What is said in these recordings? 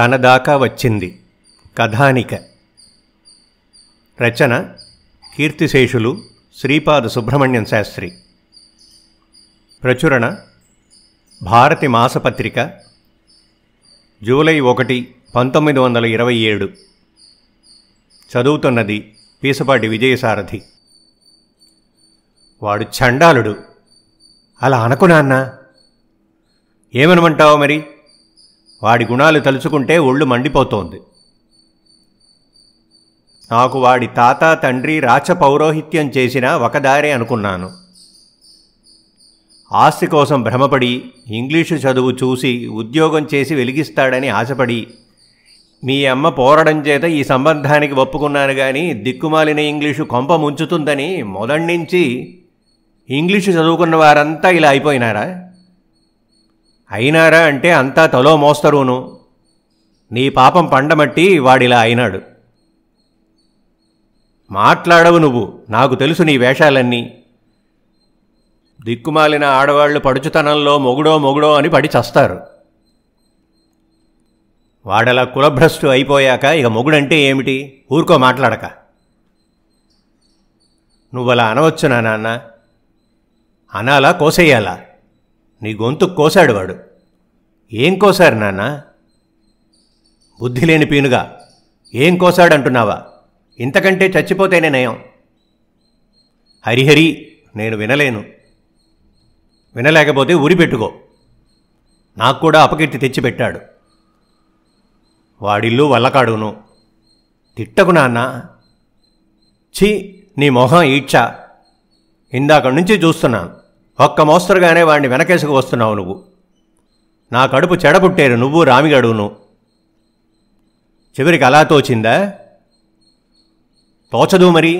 తన దాకా వచ్చింది కథానిక రచన కీర్తిశేషులు శ్రీపాద సుబ్రహ్మణ్యం శాస్త్రి ప్రచురణ భారతి మాసపత్రిక జూలై ఒకటి పంతొమ్మిది వందల ఇరవై ఏడు చదువుతున్నది పీసపాటి విజయసారథి వాడు చండాలుడు అలా అనుకున్నా ఏమనమంటావు మరి వాడి గుణాలు తలుచుకుంటే ఒళ్ళు మండిపోతోంది నాకు వాడి తాత తండ్రి రాచ పౌరోహిత్యం చేసిన ఒకదారే అనుకున్నాను ఆస్తి కోసం భ్రమపడి ఇంగ్లీషు చదువు చూసి ఉద్యోగం చేసి వెలిగిస్తాడని ఆశపడి మీ అమ్మ పోరడం చేత ఈ సంబంధానికి ఒప్పుకున్నాను కానీ దిక్కుమాలిన ఇంగ్లీషు కొంప ముంచుతుందని మొదటి నుంచి ఇంగ్లీషు చదువుకున్న వారంతా ఇలా అయిపోయినారా అయినారా అంటే అంతా తలో మోస్తరును నీ పాపం పండమట్టి వాడిలా అయినాడు మాట్లాడవు నువ్వు నాకు తెలుసు నీ వేషాలన్నీ దిక్కుమాలిన ఆడవాళ్లు పడుచుతనంలో మొగుడో మొగుడో అని పడి చస్తారు వాడలా కులభ్రష్టు అయిపోయాక ఇక మొగుడంటే ఏమిటి ఊరుకో మాట్లాడక నువ్వలా అనవచ్చు నా నాన్న అనాలా కోసేయాలా నీ గొంతు కోశాడు వాడు ఏం కోశారు నాన్న బుద్ధి లేని పీనుగా ఏం కోశాడంటున్నావా ఇంతకంటే చచ్చిపోతేనే నయం హరిహరి నేను వినలేను వినలేకపోతే ఉరి పెట్టుకో నాకు కూడా అపకీర్తి తెచ్చిపెట్టాడు వాడిల్లు వల్లకాడును తిట్టకు నాన్న ఛీ నీ మొహం ఈడ్చా ఇందాక నుంచి చూస్తున్నాను ఒక్క మోస్తరుగానే వాడిని వెనకేసుకు వస్తున్నావు నువ్వు నా కడుపు చెడబుట్టేరు నువ్వు రామిగడువును చివరికి అలా తోచిందా తోచదు మరి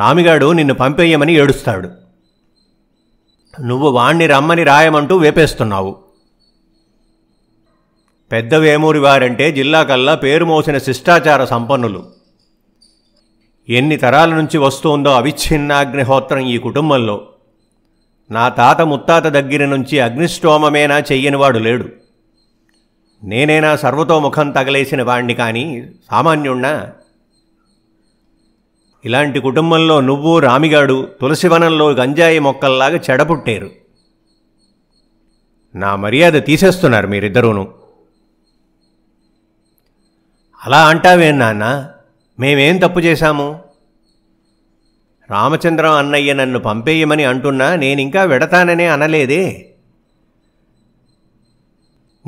రామిగాడు నిన్ను పంపేయమని ఏడుస్తాడు నువ్వు వాణ్ణి రమ్మని రాయమంటూ వేపేస్తున్నావు పెద్ద వేమూరి వారంటే జిల్లాకల్లా పేరు మోసిన శిష్టాచార సంపన్నులు ఎన్ని తరాల నుంచి వస్తుందో అవిచ్ఛిన్నాగ్నిహోత్రం ఈ కుటుంబంలో నా తాత ముత్తాత దగ్గర నుంచి అగ్నిష్టోమమేనా చెయ్యనివాడు లేడు నేనేనా సర్వతోముఖం తగలేసిన వాణ్ణి కానీ సామాన్యుణ్ణా ఇలాంటి కుటుంబంలో నువ్వు రామిగాడు తులసివనంలో గంజాయి మొక్కల్లాగా చెడపుట్టారు నా మర్యాద తీసేస్తున్నారు మీరిద్దరూను అలా అంటావేం నాన్న మేమేం తప్పు చేశాము రామచంద్రం అన్నయ్య నన్ను పంపేయమని అంటున్నా నేనింకా వెడతాననే అనలేదే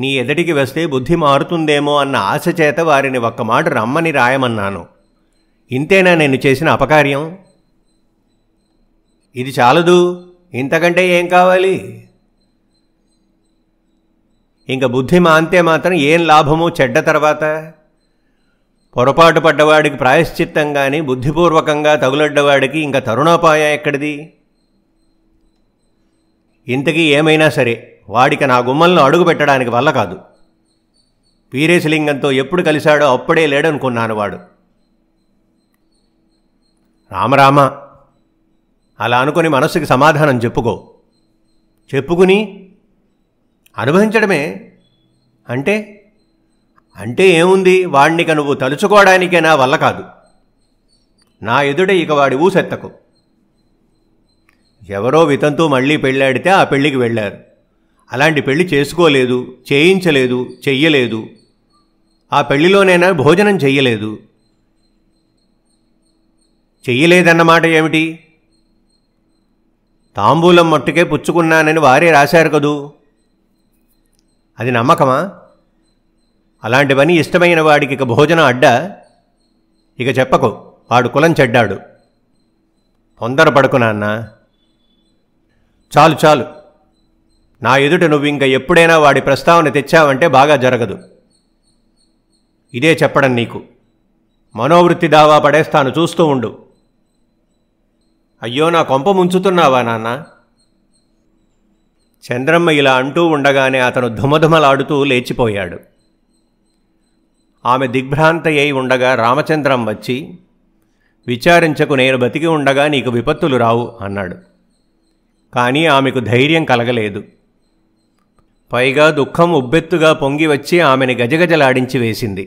నీ ఎదటికి వస్తే బుద్ధి మారుతుందేమో అన్న ఆశ చేత వారిని ఒక్క మాట రమ్మని రాయమన్నాను ఇంతేనా నేను చేసిన అపకార్యం ఇది చాలదు ఇంతకంటే ఏం కావాలి ఇంక బుద్ధి మాంతే మాత్రం ఏం లాభము చెడ్డ తర్వాత పొరపాటు పడ్డవాడికి కానీ బుద్ధిపూర్వకంగా తగులడ్డవాడికి ఇంకా తరుణోపాయం ఎక్కడిది ఇంతకీ ఏమైనా సరే వాడికి నా గుమ్మలను అడుగు పెట్టడానికి వల్ల కాదు పీరేశలింగంతో ఎప్పుడు కలిశాడో అప్పుడే లేడనుకున్నాను వాడు రామరామ అలా అనుకుని మనస్సుకి సమాధానం చెప్పుకో చెప్పుకుని అనుభవించడమే అంటే అంటే ఏముంది వాణ్ణిక నువ్వు తలుచుకోవడానికే నా వల్ల కాదు నా ఎదుట ఇక వాడి ఊసెత్తకు ఎవరో వితంతు మళ్ళీ పెళ్ళాడితే ఆ పెళ్ళికి వెళ్ళారు అలాంటి పెళ్లి చేసుకోలేదు చేయించలేదు చెయ్యలేదు ఆ పెళ్లిలోనైనా భోజనం చెయ్యలేదు చెయ్యలేదన్నమాట ఏమిటి తాంబూలం మట్టుకే పుచ్చుకున్నానని వారే రాశారు కదూ అది నమ్మకమా అలాంటివన్నీ ఇష్టమైన వాడికి ఇక భోజనం అడ్డ ఇక చెప్పకు వాడు కులం చెడ్డాడు తొందర పడుకు నాన్న చాలు చాలు నా ఎదుట నువ్వు ఇంక ఎప్పుడైనా వాడి ప్రస్తావన తెచ్చావంటే బాగా జరగదు ఇదే చెప్పడం నీకు మనోవృత్తి దావా పడేస్తాను చూస్తూ ఉండు అయ్యో నా కొంప ముంచుతున్నావా నాన్న చంద్రమ్మ ఇలా అంటూ ఉండగానే అతను ధుమధుమలాడుతూ లేచిపోయాడు ఆమె దిగ్భ్రాంతయ్యై ఉండగా రామచంద్రం వచ్చి విచారించకు నేను బతికి ఉండగా నీకు విపత్తులు రావు అన్నాడు కానీ ఆమెకు ధైర్యం కలగలేదు పైగా దుఃఖం ఉబ్బెత్తుగా పొంగి వచ్చి ఆమెని గజగజలాడించి వేసింది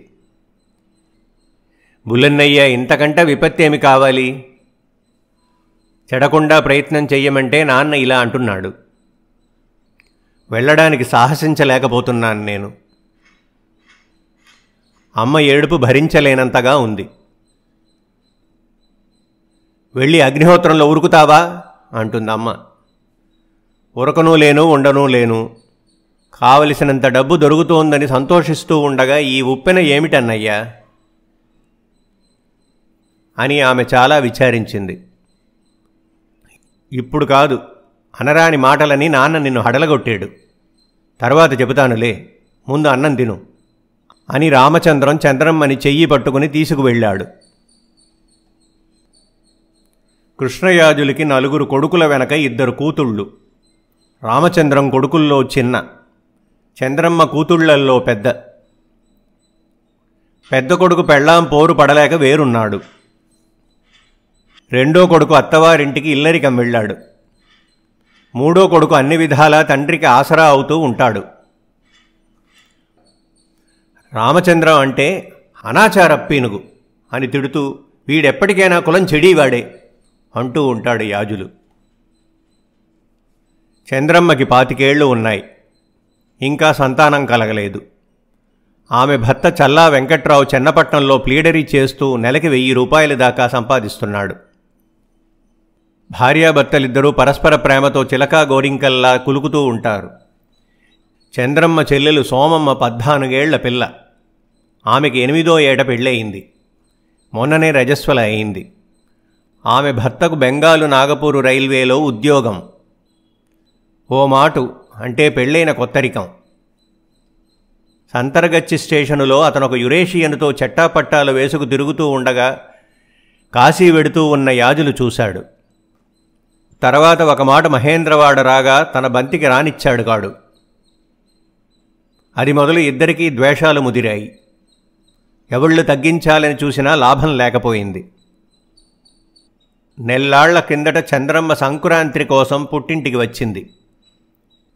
బుల్లన్నయ్య ఇంతకంటే విపత్తేమి కావాలి చెడకుండా ప్రయత్నం చెయ్యమంటే నాన్న ఇలా అంటున్నాడు వెళ్ళడానికి సాహసించలేకపోతున్నాను నేను అమ్మ ఏడుపు భరించలేనంతగా ఉంది వెళ్ళి అగ్నిహోత్రంలో ఉరుకుతావా అంటుందమ్మ ఉరకనూ లేను ఉండనూ లేను కావలసినంత డబ్బు దొరుకుతోందని సంతోషిస్తూ ఉండగా ఈ ఉప్పెన ఏమిటన్నయ్యా అని ఆమె చాలా విచారించింది ఇప్పుడు కాదు అనరాని మాటలని నాన్న నిన్ను హడలగొట్టాడు తర్వాత చెబుతానులే ముందు అన్నం తిను అని రామచంద్రం చంద్రమ్మని చెయ్యి పట్టుకుని తీసుకువెళ్ళాడు కృష్ణయాజులకి నలుగురు కొడుకుల వెనక ఇద్దరు కూతుళ్ళు రామచంద్రం కొడుకుల్లో చిన్న చంద్రమ్మ కూతుళ్లల్లో పెద్ద పెద్ద కొడుకు పెళ్ళాం పోరు పడలేక వేరున్నాడు రెండో కొడుకు అత్తవారింటికి ఇల్లరికం వెళ్ళాడు మూడో కొడుకు అన్ని విధాలా తండ్రికి ఆసరా అవుతూ ఉంటాడు రామచంద్రం అంటే అనాచార పీనుగు అని తిడుతూ వీడెప్పటికైనా కులం చెడీవాడే అంటూ ఉంటాడు యాజులు చంద్రమ్మకి పాతికేళ్లు ఉన్నాయి ఇంకా సంతానం కలగలేదు ఆమె భర్త చల్లా వెంకట్రావు చెన్నపట్నంలో ప్లీడరీ చేస్తూ నెలకి వెయ్యి రూపాయల దాకా సంపాదిస్తున్నాడు భార్యాభర్తలిద్దరూ పరస్పర ప్రేమతో చిలకా గోరింకల్లా కులుకుతూ ఉంటారు చంద్రమ్మ చెల్లెలు సోమమ్మ పద్నాలుగేళ్ల పిల్ల ఆమెకి ఎనిమిదో ఏట పెళ్ళయింది మొన్ననే రజస్వల అయింది ఆమె భర్తకు బెంగాలు నాగపూరు రైల్వేలో ఉద్యోగం ఓ మాటు అంటే పెళ్ళైన కొత్తరికం సంతరగచ్చి స్టేషనులో అతనొక యురేషియన్తో చెట్టాపట్టాలు వేసుకు తిరుగుతూ ఉండగా కాశీ వెడుతూ ఉన్న యాజులు చూశాడు తర్వాత ఒక మాట మహేంద్రవాడ రాగా తన బంతికి రానిచ్చాడు కాడు అది మొదలు ఇద్దరికీ ద్వేషాలు ముదిరాయి ఎవళ్ళు తగ్గించాలని చూసినా లాభం లేకపోయింది నెల్లాళ్ల కిందట చంద్రమ్మ సంక్రాంతి కోసం పుట్టింటికి వచ్చింది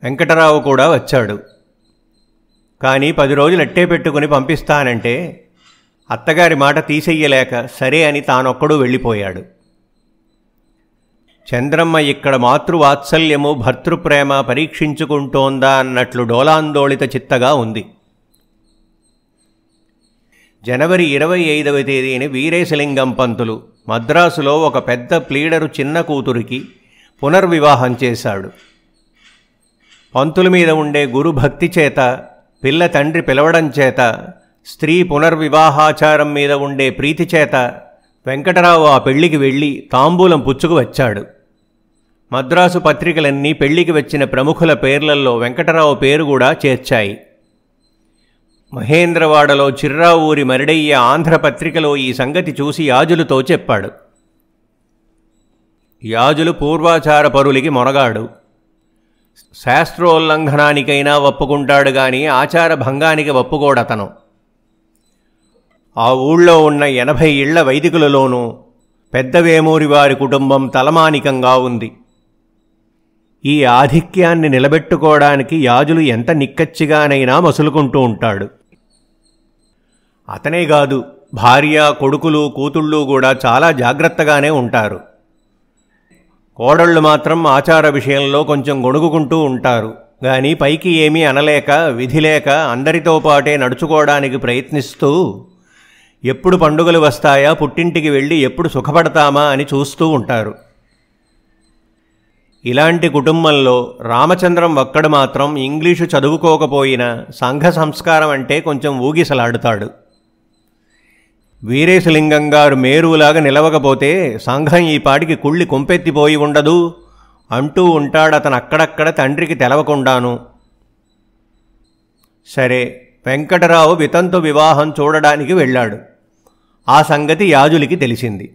వెంకటరావు కూడా వచ్చాడు కానీ పది రోజులు అట్టే పెట్టుకుని పంపిస్తానంటే అత్తగారి మాట తీసెయ్యలేక సరే అని తానొక్కడూ వెళ్ళిపోయాడు చంద్రమ్మ ఇక్కడ మాతృవాత్సల్యము భర్తృప్రేమ పరీక్షించుకుంటోందా అన్నట్లు డోలాందోళిత చిత్తగా ఉంది జనవరి ఇరవై ఐదవ తేదీన వీరేశలింగం పంతులు మద్రాసులో ఒక పెద్ద ప్లీడరు చిన్న కూతురికి పునర్వివాహం చేశాడు పంతుల మీద ఉండే గురుభక్తి చేత పిల్ల తండ్రి పిలవడం చేత స్త్రీ పునర్వివాహాచారం మీద ఉండే ప్రీతి చేత వెంకటరావు ఆ పెళ్లికి వెళ్ళి తాంబూలం పుచ్చుకు వచ్చాడు మద్రాసు పత్రికలన్నీ పెళ్లికి వచ్చిన ప్రముఖుల పేర్లల్లో వెంకటరావు పేరు కూడా చేర్చాయి మహేంద్రవాడలో చిర్రా ఊరి మరిడయ్య ఆంధ్రపత్రికలో ఈ సంగతి చూసి యాజులతో చెప్పాడు యాజులు పూర్వాచార పరులికి మొనగాడు శాస్త్రోల్లంఘనానికైనా ఒప్పుకుంటాడు గాని ఆచార భంగానికి ఒప్పుకోడతను ఆ ఊళ్ళో ఉన్న ఎనభై ఇళ్ల వైదికులలోనూ పెద్దవేమూరి వారి కుటుంబం తలమానికంగా ఉంది ఈ ఆధిక్యాన్ని నిలబెట్టుకోవడానికి యాజులు ఎంత నిక్కచ్చిగానైనా మసులుకుంటూ ఉంటాడు అతనే కాదు భార్య కొడుకులు కూతుళ్ళు కూడా చాలా జాగ్రత్తగానే ఉంటారు కోడళ్ళు మాత్రం ఆచార విషయంలో కొంచెం గొడుగుకుంటూ ఉంటారు గాని పైకి ఏమీ అనలేక విధి లేక అందరితో పాటే నడుచుకోవడానికి ప్రయత్నిస్తూ ఎప్పుడు పండుగలు వస్తాయా పుట్టింటికి వెళ్ళి ఎప్పుడు సుఖపడతామా అని చూస్తూ ఉంటారు ఇలాంటి కుటుంబంలో రామచంద్రం ఒక్కడు మాత్రం ఇంగ్లీషు చదువుకోకపోయినా సంఘ సంస్కారం అంటే కొంచెం ఊగిసలాడుతాడు వీరేశలింగం గారు మేరువులాగా నిలవకపోతే సంఘం ఈ పాటికి కుళ్ళి కొంపెత్తిపోయి ఉండదు అంటూ ఉంటాడు అతను అక్కడక్కడ తండ్రికి తెలవకుండాను సరే వెంకటరావు వితంతు వివాహం చూడడానికి వెళ్ళాడు ఆ సంగతి యాజులికి తెలిసింది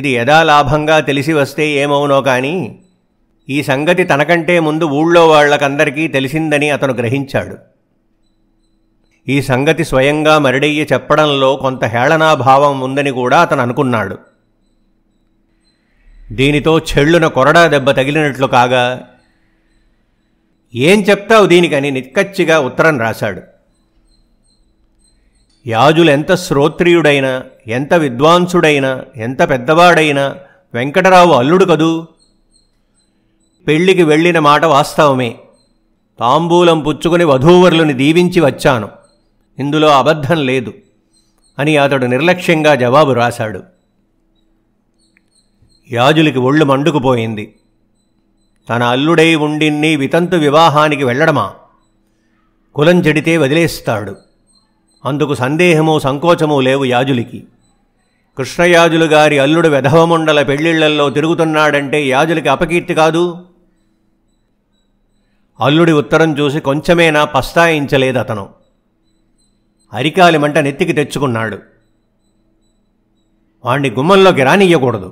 ఇది లాభంగా తెలిసి వస్తే ఏమవునో కానీ ఈ సంగతి తనకంటే ముందు ఊళ్ళో వాళ్లకందరికీ తెలిసిందని అతను గ్రహించాడు ఈ సంగతి స్వయంగా మరిడయ్య చెప్పడంలో కొంత హేళనాభావం ఉందని కూడా అతను అనుకున్నాడు దీనితో చెళ్ళున కొరడా దెబ్బ తగిలినట్లు కాగా ఏం చెప్తావు దీనికని నిక్కచ్చిగా ఉత్తరం రాశాడు యాజులు ఎంత శ్రోత్రియుడైనా ఎంత విద్వాంసుడైనా ఎంత పెద్దవాడైనా వెంకటరావు అల్లుడు కదూ పెళ్లికి వెళ్ళిన మాట వాస్తవమే తాంబూలం పుచ్చుకుని వధూవరులను దీవించి వచ్చాను ఇందులో అబద్ధం లేదు అని అతడు నిర్లక్ష్యంగా జవాబు రాశాడు యాజులికి ఒళ్ళు మండుకుపోయింది తన అల్లుడై ఉండిన్ని వితంతు వివాహానికి వెళ్ళడమా కులం చెడితే వదిలేస్తాడు అందుకు సందేహము సంకోచము లేవు యాజులికి కృష్ణయాజులు గారి అల్లుడు వెధవమండల పెళ్లిళ్లల్లో తిరుగుతున్నాడంటే యాజులకి అపకీర్తి కాదు అల్లుడి ఉత్తరం చూసి కొంచెమేనా పస్తాయించలేదు అతను అరికాలి మంట నెత్తికి తెచ్చుకున్నాడు వాణ్ణి గుమ్మంలోకి రానియ్యకూడదు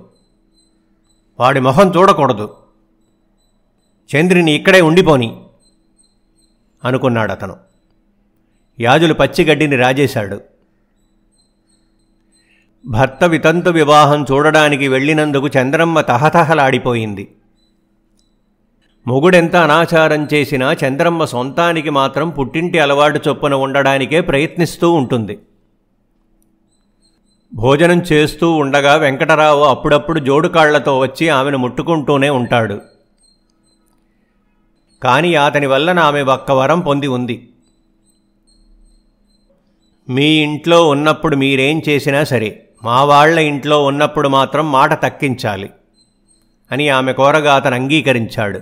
వాడి మొహం చూడకూడదు చంద్రిని ఇక్కడే ఉండిపోని అనుకున్నాడు అతను యాజులు పచ్చిగడ్డిని రాజేశాడు భర్త వితంతు వివాహం చూడడానికి వెళ్ళినందుకు చంద్రమ్మ తహతహలాడిపోయింది మొగుడెంత అనాచారం చేసినా చంద్రమ్మ సొంతానికి మాత్రం పుట్టింటి అలవాటు చొప్పున ఉండడానికే ప్రయత్నిస్తూ ఉంటుంది భోజనం చేస్తూ ఉండగా వెంకటరావు అప్పుడప్పుడు జోడుకాళ్లతో వచ్చి ఆమెను ముట్టుకుంటూనే ఉంటాడు కానీ అతని వల్ల ఆమె ఒక్క వరం పొంది ఉంది మీ ఇంట్లో ఉన్నప్పుడు మీరేం చేసినా సరే మా వాళ్ల ఇంట్లో ఉన్నప్పుడు మాత్రం మాట తక్కించాలి అని ఆమె కోరగా అతను అంగీకరించాడు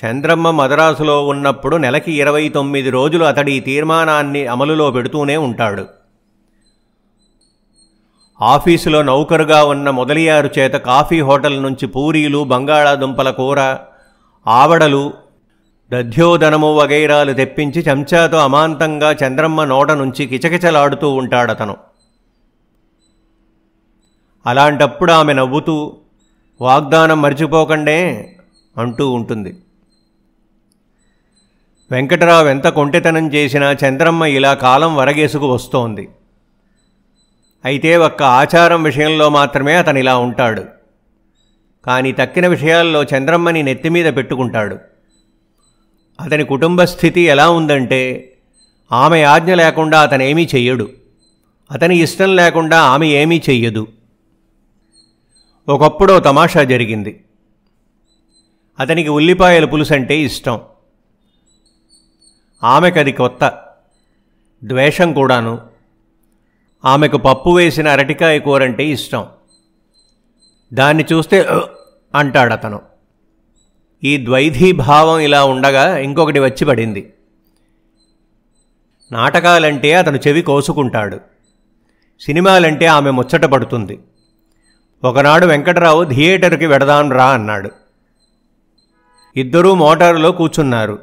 చంద్రమ్మ మదరాసులో ఉన్నప్పుడు నెలకి ఇరవై తొమ్మిది రోజులు అతడి తీర్మానాన్ని అమలులో పెడుతూనే ఉంటాడు ఆఫీసులో నౌకరుగా ఉన్న మొదలియారు చేత కాఫీ హోటల్ నుంచి పూరీలు బంగాళాదుంపల కూర ఆవడలు దధ్యోదనము వగైరాలు తెప్పించి చెంచాతో అమాంతంగా చంద్రమ్మ నోట నుంచి కిచకిచలాడుతూ ఉంటాడతను అలాంటప్పుడు ఆమె నవ్వుతూ వాగ్దానం మర్చిపోకండే అంటూ ఉంటుంది వెంకటరావు ఎంత కొంటెతనం చేసినా చంద్రమ్మ ఇలా కాలం వరగేసుకు వస్తోంది అయితే ఒక్క ఆచారం విషయంలో మాత్రమే అతనిలా ఉంటాడు కానీ తక్కిన విషయాల్లో చంద్రమ్మని నెత్తిమీద పెట్టుకుంటాడు అతని కుటుంబ స్థితి ఎలా ఉందంటే ఆమె ఆజ్ఞ లేకుండా అతనేమీ చెయ్యడు అతని ఇష్టం లేకుండా ఆమె ఏమీ చెయ్యదు ఒకప్పుడో తమాషా జరిగింది అతనికి ఉల్లిపాయల పులుసంటే ఇష్టం ఆమెకు అది కొత్త ద్వేషం కూడాను ఆమెకు పప్పు వేసిన అరటికాయ కూరంటే ఇష్టం దాన్ని చూస్తే అంటాడతను ఈ ద్వైధీభావం ఇలా ఉండగా ఇంకొకటి వచ్చి పడింది నాటకాలంటే అతను చెవి కోసుకుంటాడు సినిమాలంటే ఆమె ముచ్చట పడుతుంది ఒకనాడు వెంకటరావు థియేటర్కి వెడదాను రా అన్నాడు ఇద్దరూ మోటారులో కూర్చున్నారు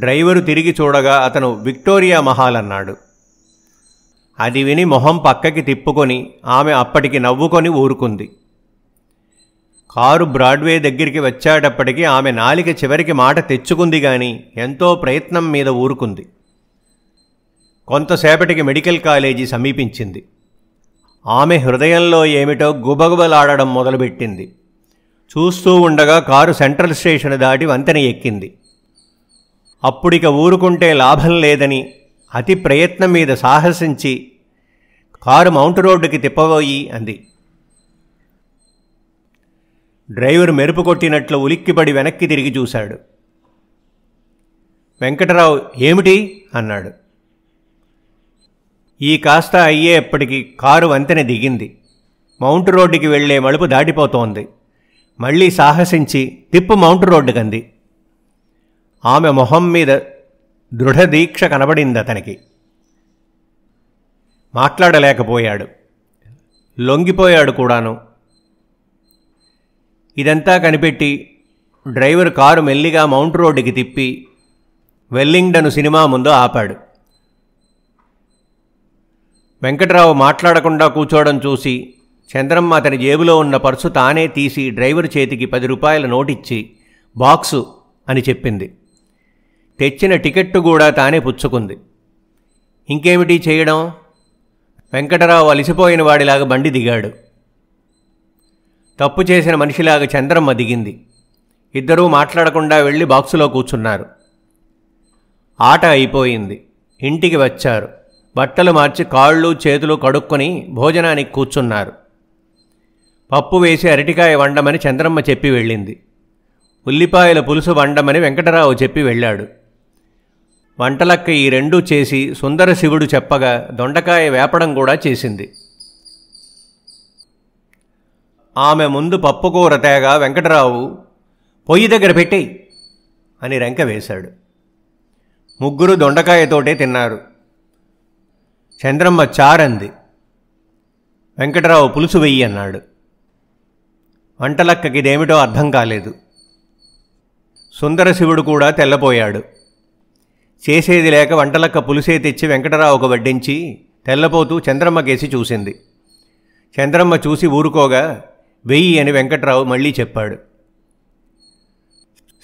డ్రైవరు తిరిగి చూడగా అతను విక్టోరియా మహాల్ అన్నాడు అది విని మొహం పక్కకి తిప్పుకొని ఆమె అప్పటికి నవ్వుకొని ఊరుకుంది కారు బ్రాడ్వే దగ్గరికి వచ్చేటప్పటికీ ఆమె నాలిక చివరికి మాట తెచ్చుకుంది గాని ఎంతో ప్రయత్నం మీద ఊరుకుంది కొంతసేపటికి మెడికల్ కాలేజీ సమీపించింది ఆమె హృదయంలో ఏమిటో గుబగుబలాడడం మొదలుపెట్టింది చూస్తూ ఉండగా కారు సెంట్రల్ స్టేషన్ దాటి వంతెన ఎక్కింది అప్పుడిక ఊరుకుంటే లాభం లేదని అతి ప్రయత్నం మీద సాహసించి కారు మౌంట్ రోడ్డుకి తిప్పబోయి అంది డ్రైవర్ మెరుపు కొట్టినట్లు ఉలిక్కిపడి వెనక్కి తిరిగి చూశాడు వెంకటరావు ఏమిటి అన్నాడు ఈ కాస్త అయ్యేప్పటికీ కారు వంతెన దిగింది మౌంట్ రోడ్డుకి వెళ్లే మలుపు దాటిపోతోంది మళ్ళీ సాహసించి తిప్పు మౌంట్ రోడ్డుకంది ఆమె మొహం మీద దృఢదీక్ష కనబడింది అతనికి మాట్లాడలేకపోయాడు లొంగిపోయాడు కూడాను ఇదంతా కనిపెట్టి డ్రైవర్ కారు మెల్లిగా మౌంట్ రోడ్డుకి తిప్పి వెల్లింగ్డన్ సినిమా ముందు ఆపాడు వెంకట్రావు మాట్లాడకుండా కూర్చోవడం చూసి చంద్రమ్మ అతని జేబులో ఉన్న పర్సు తానే తీసి డ్రైవర్ చేతికి పది రూపాయల నోటిచ్చి బాక్సు అని చెప్పింది తెచ్చిన టికెట్టు కూడా తానే పుచ్చుకుంది ఇంకేమిటి చేయడం వెంకటరావు అలిసిపోయిన వాడిలాగా బండి దిగాడు తప్పు చేసిన మనిషిలాగా చంద్రమ్మ దిగింది ఇద్దరూ మాట్లాడకుండా వెళ్ళి బాక్సులో కూర్చున్నారు ఆట అయిపోయింది ఇంటికి వచ్చారు బట్టలు మార్చి కాళ్ళు చేతులు కడుక్కొని భోజనానికి కూర్చున్నారు పప్పు వేసి అరటికాయ వండమని చంద్రమ్మ చెప్పి వెళ్ళింది ఉల్లిపాయల పులుసు వండమని వెంకటరావు చెప్పి వెళ్ళాడు వంటలక్క ఈ రెండూ చేసి సుందర శివుడు చెప్పగా దొండకాయ వేపడం కూడా చేసింది ఆమె ముందు పప్పుకూర తేగ వెంకటరావు పొయ్యి దగ్గర పెట్టేయి అని రెంక వేశాడు ముగ్గురు దొండకాయతోటే తిన్నారు చంద్రమ్మ చారంది వెంకటరావు పులుసు వెయ్యి అన్నాడు వంటలక్కకి ఇదేమిటో అర్థం కాలేదు సుందరశివుడు కూడా తెల్లపోయాడు చేసేది లేక వంటలక్క పులుసే తెచ్చి వెంకటరావుకు వడ్డించి తెల్లపోతూ చంద్రమ్మకేసి చూసింది చంద్రమ్మ చూసి ఊరుకోగా వెయ్యి అని వెంకట్రావు మళ్ళీ చెప్పాడు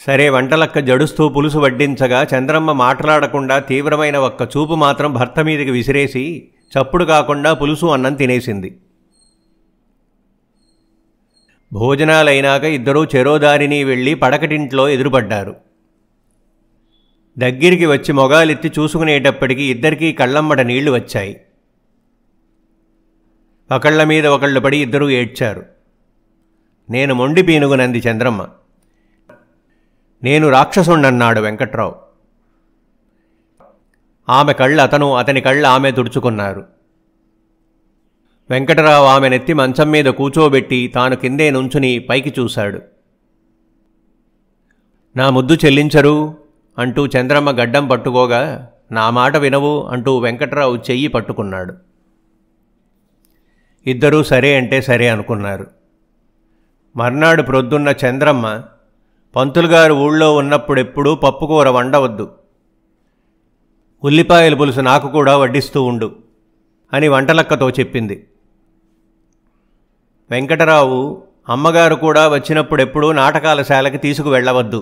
సరే వంటలక్క జడుస్తూ పులుసు వడ్డించగా చంద్రమ్మ మాట్లాడకుండా తీవ్రమైన ఒక్క చూపు మాత్రం భర్త మీదకి విసిరేసి చప్పుడు కాకుండా పులుసు అన్నం తినేసింది భోజనాలైనాక ఇద్దరూ చెరోదారిని వెళ్ళి పడకటింట్లో ఎదురుపడ్డారు దగ్గరికి వచ్చి మొగాలెత్తి చూసుకునేటప్పటికీ ఇద్దరికీ కళ్ళమ్మట నీళ్లు వచ్చాయి ఒకళ్ళ మీద ఒకళ్ళు పడి ఇద్దరూ ఏడ్చారు నేను మొండి పీనుగునంది చంద్రమ్మ నేను రాక్షసుండన్నాడు వెంకట్రావు ఆమె కళ్ళు అతను అతని కళ్ళు ఆమె తుడుచుకున్నారు వెంకటరావు ఆమె నెత్తి మంచం మీద కూచోబెట్టి తాను కిందే నుంచుని పైకి చూశాడు నా ముద్దు చెల్లించరు అంటూ చంద్రమ్మ గడ్డం పట్టుకోగా నా మాట వినవు అంటూ వెంకట్రావు చెయ్యి పట్టుకున్నాడు ఇద్దరూ సరే అంటే సరే అనుకున్నారు మర్నాడు ప్రొద్దున్న చంద్రమ్మ పంతులుగారు ఊళ్ళో ఉన్నప్పుడెప్పుడూ పప్పుకూర వండవద్దు ఉల్లిపాయల పులుసు నాకు కూడా వడ్డిస్తూ ఉండు అని వంటలక్కతో చెప్పింది వెంకటరావు అమ్మగారు కూడా వచ్చినప్పుడెప్పుడూ నాటకాలశాలకి తీసుకు వెళ్ళవద్దు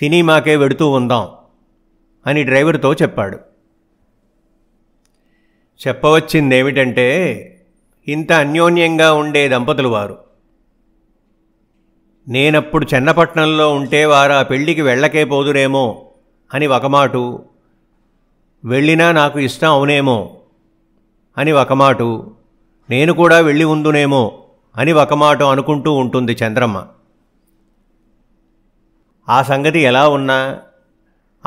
సినిమాకే వెడుతూ ఉందాం అని డ్రైవర్తో చెప్పాడు చెప్పవచ్చిందేమిటంటే ఇంత అన్యోన్యంగా ఉండే దంపతులు వారు నేనప్పుడు చెన్నపట్నంలో ఉంటే వారు ఆ పెళ్లికి వెళ్ళకే పోదురేమో అని ఒకమాటు వెళ్ళినా నాకు ఇష్టం అవునేమో అని ఒకమాటు నేను కూడా వెళ్ళి ఉందునేమో అని ఒకమాట అనుకుంటూ ఉంటుంది చంద్రమ్మ ఆ సంగతి ఎలా ఉన్నా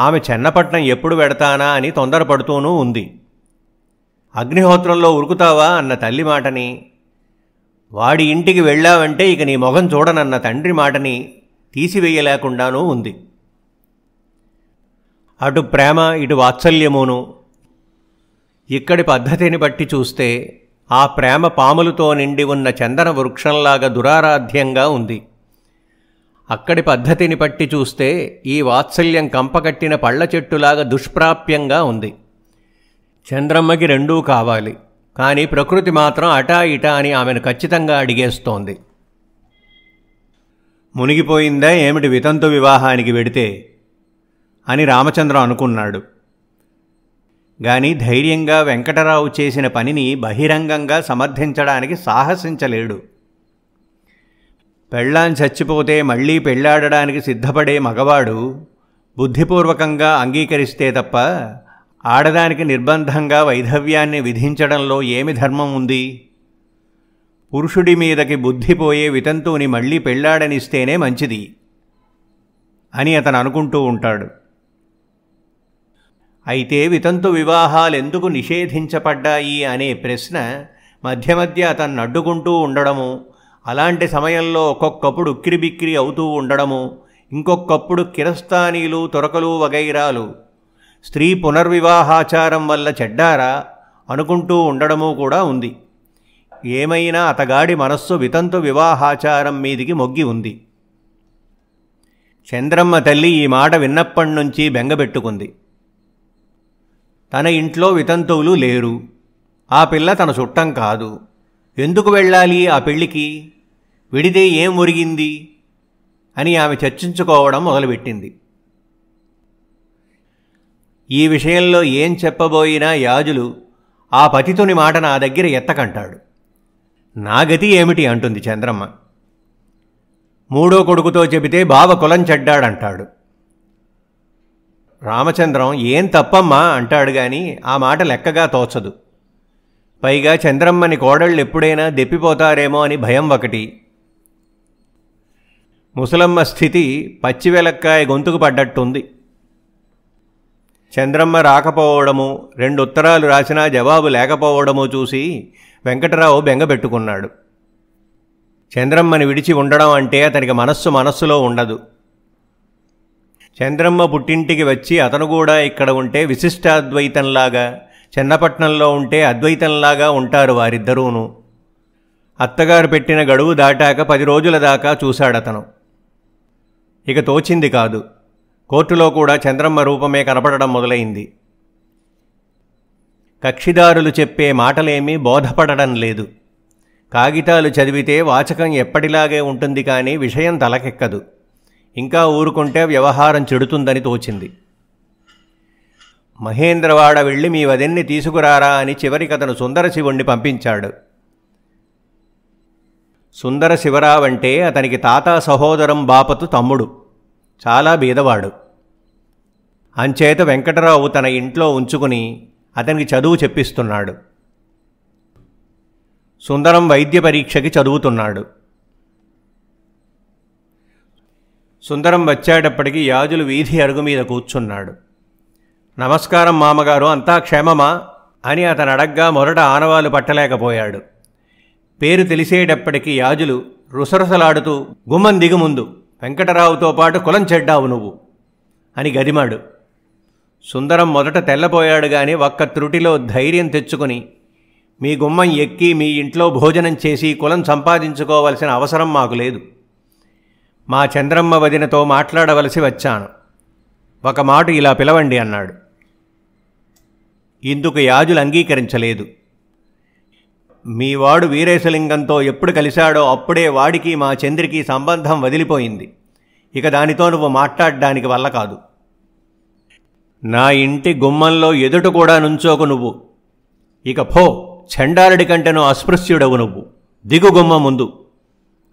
ఆమె చెన్నపట్నం ఎప్పుడు పెడతానా అని తొందరపడుతూనూ ఉంది అగ్నిహోత్రంలో ఉరుకుతావా అన్న తల్లి మాటని వాడి ఇంటికి వెళ్ళావంటే ఇక నీ మొగం చూడనన్న తండ్రి మాటని తీసివేయలేకుండానూ ఉంది అటు ప్రేమ ఇటు వాత్సల్యమును ఇక్కడి పద్ధతిని బట్టి చూస్తే ఆ ప్రేమ పాములతో నిండి ఉన్న చందన వృక్షంలాగా దురారాధ్యంగా ఉంది అక్కడి పద్ధతిని బట్టి చూస్తే ఈ వాత్సల్యం కంపకట్టిన పళ్ళ చెట్టులాగా దుష్ప్రాప్యంగా ఉంది చంద్రమ్మకి రెండూ కావాలి కానీ ప్రకృతి మాత్రం అటా ఇటా అని ఆమెను ఖచ్చితంగా అడిగేస్తోంది మునిగిపోయిందా ఏమిటి వితంతు వివాహానికి వెడితే అని రామచంద్రం అనుకున్నాడు గాని ధైర్యంగా వెంకటరావు చేసిన పనిని బహిరంగంగా సమర్థించడానికి సాహసించలేడు పెళ్ళాన్ చచ్చిపోతే మళ్ళీ పెళ్ళాడడానికి సిద్ధపడే మగవాడు బుద్ధిపూర్వకంగా అంగీకరిస్తే తప్ప ఆడదానికి నిర్బంధంగా వైధవ్యాన్ని విధించడంలో ఏమి ధర్మం ఉంది పురుషుడి మీదకి బుద్ధిపోయే వితంతువుని మళ్ళీ పెళ్ళాడనిస్తేనే మంచిది అని అతను అనుకుంటూ ఉంటాడు అయితే వితంతు వివాహాలు ఎందుకు నిషేధించబడ్డాయి అనే ప్రశ్న మధ్య మధ్య అతన్ని అడ్డుకుంటూ ఉండడము అలాంటి సమయంలో ఒక్కొక్కప్పుడు ఉక్కిరిబిక్కిరి అవుతూ ఉండడము ఇంకొకప్పుడు కిరస్తానీలు తొరకలు వగైరాలు స్త్రీ పునర్వివాహాచారం వల్ల చెడ్డారా అనుకుంటూ ఉండడము కూడా ఉంది ఏమైనా అతగాడి మనస్సు వితంతు వివాహాచారం మీదికి మొగ్గి ఉంది చంద్రమ్మ తల్లి ఈ మాట విన్నప్పటి నుంచి బెంగబెట్టుకుంది తన ఇంట్లో వితంతువులు లేరు ఆ పిల్ల తన చుట్టం కాదు ఎందుకు వెళ్ళాలి ఆ పెళ్ళికి విడితే ఏం ఒరిగింది అని ఆమె చర్చించుకోవడం మొదలుపెట్టింది ఈ విషయంలో ఏం చెప్పబోయినా యాజులు ఆ పతితుని మాట నా దగ్గర ఎత్తకంటాడు నా గతి ఏమిటి అంటుంది చంద్రమ్మ మూడో కొడుకుతో చెబితే బావ కులం చెడ్డాడంటాడు రామచంద్రం ఏం తప్పమ్మా అంటాడు గాని ఆ మాట లెక్కగా తోచదు పైగా చంద్రమ్మని కోడళ్ళు ఎప్పుడైనా దెప్పిపోతారేమో అని భయం ఒకటి ముసలమ్మ స్థితి పచ్చివెలక్కాయ గొంతుకు పడ్డట్టుంది చంద్రమ్మ రాకపోవడము రెండు ఉత్తరాలు రాసినా జవాబు లేకపోవడము చూసి వెంకటరావు బెంగబెట్టుకున్నాడు చంద్రమ్మని విడిచి ఉండడం అంటే అతనికి మనస్సు మనస్సులో ఉండదు చంద్రమ్మ పుట్టింటికి వచ్చి అతను కూడా ఇక్కడ ఉంటే విశిష్టాద్వైతంలాగా చిన్నపట్నంలో ఉంటే అద్వైతంలాగా ఉంటారు వారిద్దరూను అత్తగారు పెట్టిన గడువు దాటాక పది రోజుల దాకా చూశాడతను ఇక తోచింది కాదు కోర్టులో కూడా చంద్రమ్మ రూపమే కనపడడం మొదలైంది కక్షిదారులు చెప్పే మాటలేమీ బోధపడడం లేదు కాగితాలు చదివితే వాచకం ఎప్పటిలాగే ఉంటుంది కానీ విషయం తలకెక్కదు ఇంకా ఊరుకుంటే వ్యవహారం చెడుతుందని తోచింది మహేంద్రవాడ వెళ్ళి మీ వదిన్ని తీసుకురారా అని చివరికి అతను సుందర శివుణ్ణి పంపించాడు సుందర శివరావంటే అతనికి తాత సహోదరం బాపతు తమ్ముడు చాలా బీదవాడు అంచేత వెంకటరావు తన ఇంట్లో ఉంచుకుని అతనికి చదువు చెప్పిస్తున్నాడు సుందరం వైద్య పరీక్షకి చదువుతున్నాడు సుందరం వచ్చేటప్పటికి యాజులు వీధి అరుగు మీద కూర్చున్నాడు నమస్కారం మామగారు అంతా క్షేమమా అని అతను అడగ్గా మొదట ఆనవాలు పట్టలేకపోయాడు పేరు తెలిసేటప్పటికీ యాజులు రుసరుసలాడుతూ గుమ్మం దిగుముందు వెంకటరావుతో పాటు కులం చెడ్డావు నువ్వు అని గదిమాడు సుందరం మొదట తెల్లబోయాడు గాని ఒక్క త్రుటిలో ధైర్యం తెచ్చుకుని మీ గుమ్మం ఎక్కి మీ ఇంట్లో భోజనం చేసి కులం సంపాదించుకోవలసిన అవసరం మాకు లేదు మా చంద్రమ్మ వదినతో మాట్లాడవలసి వచ్చాను ఒక మాట ఇలా పిలవండి అన్నాడు ఇందుకు యాజులు అంగీకరించలేదు మీ వాడు వీరేశలింగంతో ఎప్పుడు కలిశాడో అప్పుడే వాడికి మా చంద్రికి సంబంధం వదిలిపోయింది ఇక దానితో నువ్వు మాట్లాడడానికి వల్ల కాదు నా ఇంటి గుమ్మంలో ఎదుట కూడా నుంచోకు నువ్వు ఇక పో చండారుడి కంటెను అస్పృశ్యుడవు నువ్వు దిగు గుమ్మ ముందు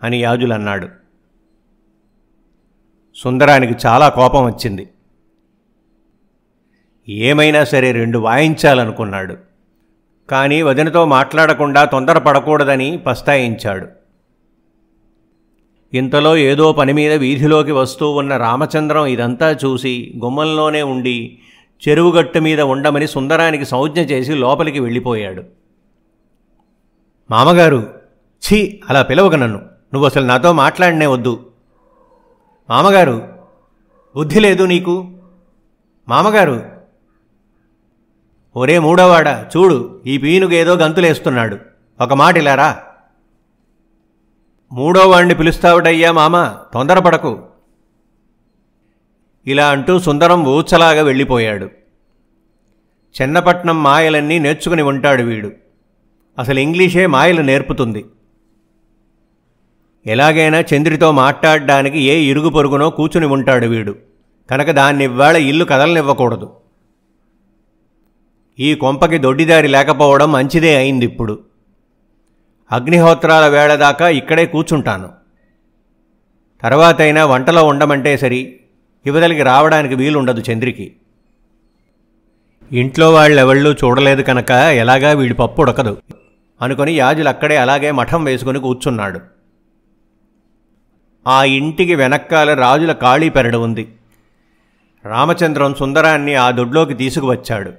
అని యాజులన్నాడు సుందరానికి చాలా కోపం వచ్చింది ఏమైనా సరే రెండు వాయించాలనుకున్నాడు కానీ వదినతో మాట్లాడకుండా తొందరపడకూడదని పస్తాయించాడు ఇంతలో ఏదో పని మీద వీధిలోకి వస్తూ ఉన్న రామచంద్రం ఇదంతా చూసి గుమ్మంలోనే ఉండి చెరువుగట్టు మీద ఉండమని సుందరానికి సంజ్ఞ చేసి లోపలికి వెళ్ళిపోయాడు మామగారు ఛీ అలా పిలవక నన్ను నువ్వు అసలు నాతో మాట్లాడనే వద్దు మామగారు బుద్ధి లేదు నీకు మామగారు ఒరే మూడోవాడ చూడు ఈ పీనుగేదో గంతులేస్తున్నాడు ఒక మాట రా మూడో వాణ్ణి పిలుస్తావుటయ్యా మామ తొందరపడకు ఇలా అంటూ సుందరం ఊచలాగా వెళ్ళిపోయాడు చిన్నపట్నం మాయలన్నీ నేర్చుకుని ఉంటాడు వీడు అసలు ఇంగ్లీషే మాయలు నేర్పుతుంది ఎలాగైనా చంద్రితో మాట్లాడడానికి ఏ ఇరుగు పొరుగునో కూర్చుని ఉంటాడు వీడు కనుక దాన్ని ఇవాళ ఇల్లు కదలనివ్వకూడదు ఈ కొంపకి దొడ్డిదారి లేకపోవడం మంచిదే అయింది ఇప్పుడు అగ్నిహోత్రాల వేళ దాకా ఇక్కడే కూర్చుంటాను తర్వాతైనా వంటలో ఉండమంటే సరి యువతలకి రావడానికి వీలుండదు చంద్రికి ఇంట్లో ఎవళ్ళు చూడలేదు కనుక ఎలాగా వీడి పప్పు ఉడకదు అనుకుని యాజులు అక్కడే అలాగే మఠం వేసుకుని కూర్చున్నాడు ఆ ఇంటికి వెనక్కాల రాజుల ఖాళీ పెరడు ఉంది రామచంద్రం సుందరాన్ని ఆ దొడ్లోకి తీసుకువచ్చాడు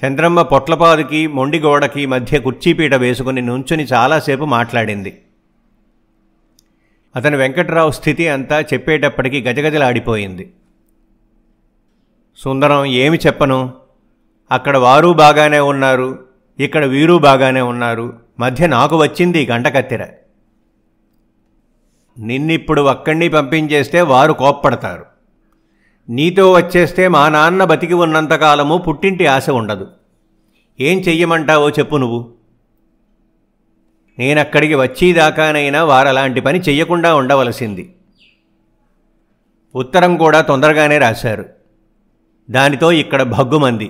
చంద్రమ్మ పొట్లపాదుకి మొండిగోడకి మధ్య కుర్చీపీట వేసుకుని నుంచుని చాలాసేపు మాట్లాడింది అతను వెంకట్రావు స్థితి అంతా చెప్పేటప్పటికీ గజగజలాడిపోయింది సుందరం ఏమి చెప్పను అక్కడ వారు బాగానే ఉన్నారు ఇక్కడ వీరు బాగానే ఉన్నారు మధ్య నాకు వచ్చింది గంటకత్తెర నిన్నిప్పుడు ఒక్కడిని పంపించేస్తే వారు కోప్పడతారు నీతో వచ్చేస్తే మా నాన్న బతికి ఉన్నంతకాలము పుట్టింటి ఆశ ఉండదు ఏం చెయ్యమంటావో చెప్పు నువ్వు నేనక్కడికి వచ్చేదాకానైనా వారలాంటి పని చెయ్యకుండా ఉండవలసింది ఉత్తరం కూడా తొందరగానే రాశారు దానితో ఇక్కడ భగ్గుమంది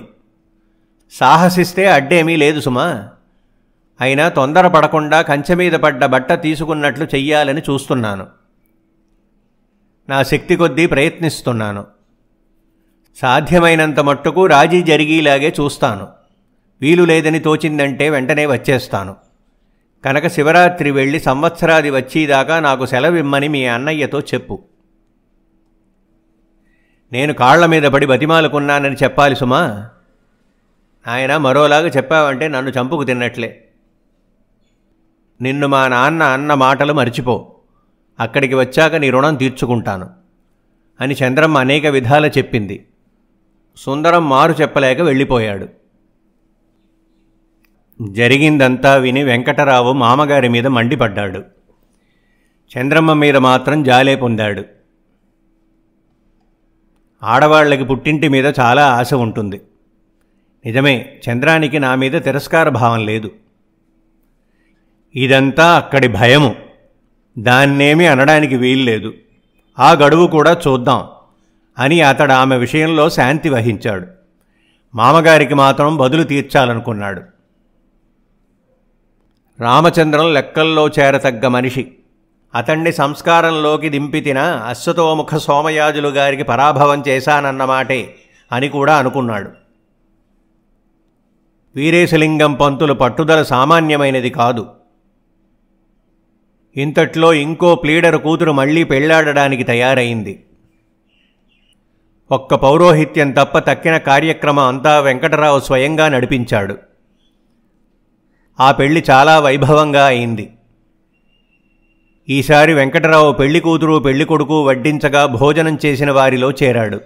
సాహసిస్తే అడ్డేమీ లేదు సుమా అయినా తొందర పడకుండా కంచె మీద పడ్డ బట్ట తీసుకున్నట్లు చెయ్యాలని చూస్తున్నాను నా శక్తి కొద్దీ ప్రయత్నిస్తున్నాను సాధ్యమైనంత మట్టుకు రాజీ జరిగేలాగే చూస్తాను వీలు లేదని తోచిందంటే వెంటనే వచ్చేస్తాను కనుక శివరాత్రి వెళ్ళి సంవత్సరాది వచ్చేదాకా నాకు సెలవిమ్మని మీ అన్నయ్యతో చెప్పు నేను కాళ్ల మీద పడి బతిమాలుకున్నానని చెప్పాలి సుమా ఆయన మరోలాగా చెప్పావంటే నన్ను చంపుకు తిన్నట్లే నిన్ను మా నాన్న అన్న మాటలు మర్చిపో అక్కడికి వచ్చాక నీ రుణం తీర్చుకుంటాను అని చంద్రమ్మ అనేక విధాల చెప్పింది సుందరం మారు చెప్పలేక వెళ్ళిపోయాడు జరిగిందంతా విని వెంకటరావు మామగారి మీద మండిపడ్డాడు చంద్రమ్మ మీద మాత్రం జాలే పొందాడు ఆడవాళ్ళకి పుట్టింటి మీద చాలా ఆశ ఉంటుంది నిజమే చంద్రానికి నా మీద తిరస్కార భావం లేదు ఇదంతా అక్కడి భయము దాన్నేమీ అనడానికి వీల్లేదు ఆ గడువు కూడా చూద్దాం అని అతడు ఆమె విషయంలో శాంతి వహించాడు మామగారికి మాత్రం బదులు తీర్చాలనుకున్నాడు రామచంద్రం లెక్కల్లో చేరతగ్గ మనిషి అతణ్ణి సంస్కారంలోకి దింపితిన అశ్వతోముఖ సోమయాజులు గారికి పరాభవం చేశానన్నమాటే అని కూడా అనుకున్నాడు వీరేశలింగం పంతులు పట్టుదల సామాన్యమైనది కాదు ఇంతట్లో ఇంకో ప్లీడర్ కూతురు మళ్లీ పెళ్లాడడానికి తయారైంది ఒక్క పౌరోహిత్యం తప్ప తక్కిన కార్యక్రమం అంతా వెంకటరావు స్వయంగా నడిపించాడు ఆ పెళ్లి చాలా వైభవంగా అయింది ఈసారి వెంకటరావు పెళ్లి కూతురు పెళ్లి కొడుకు వడ్డించగా భోజనం చేసిన వారిలో చేరాడు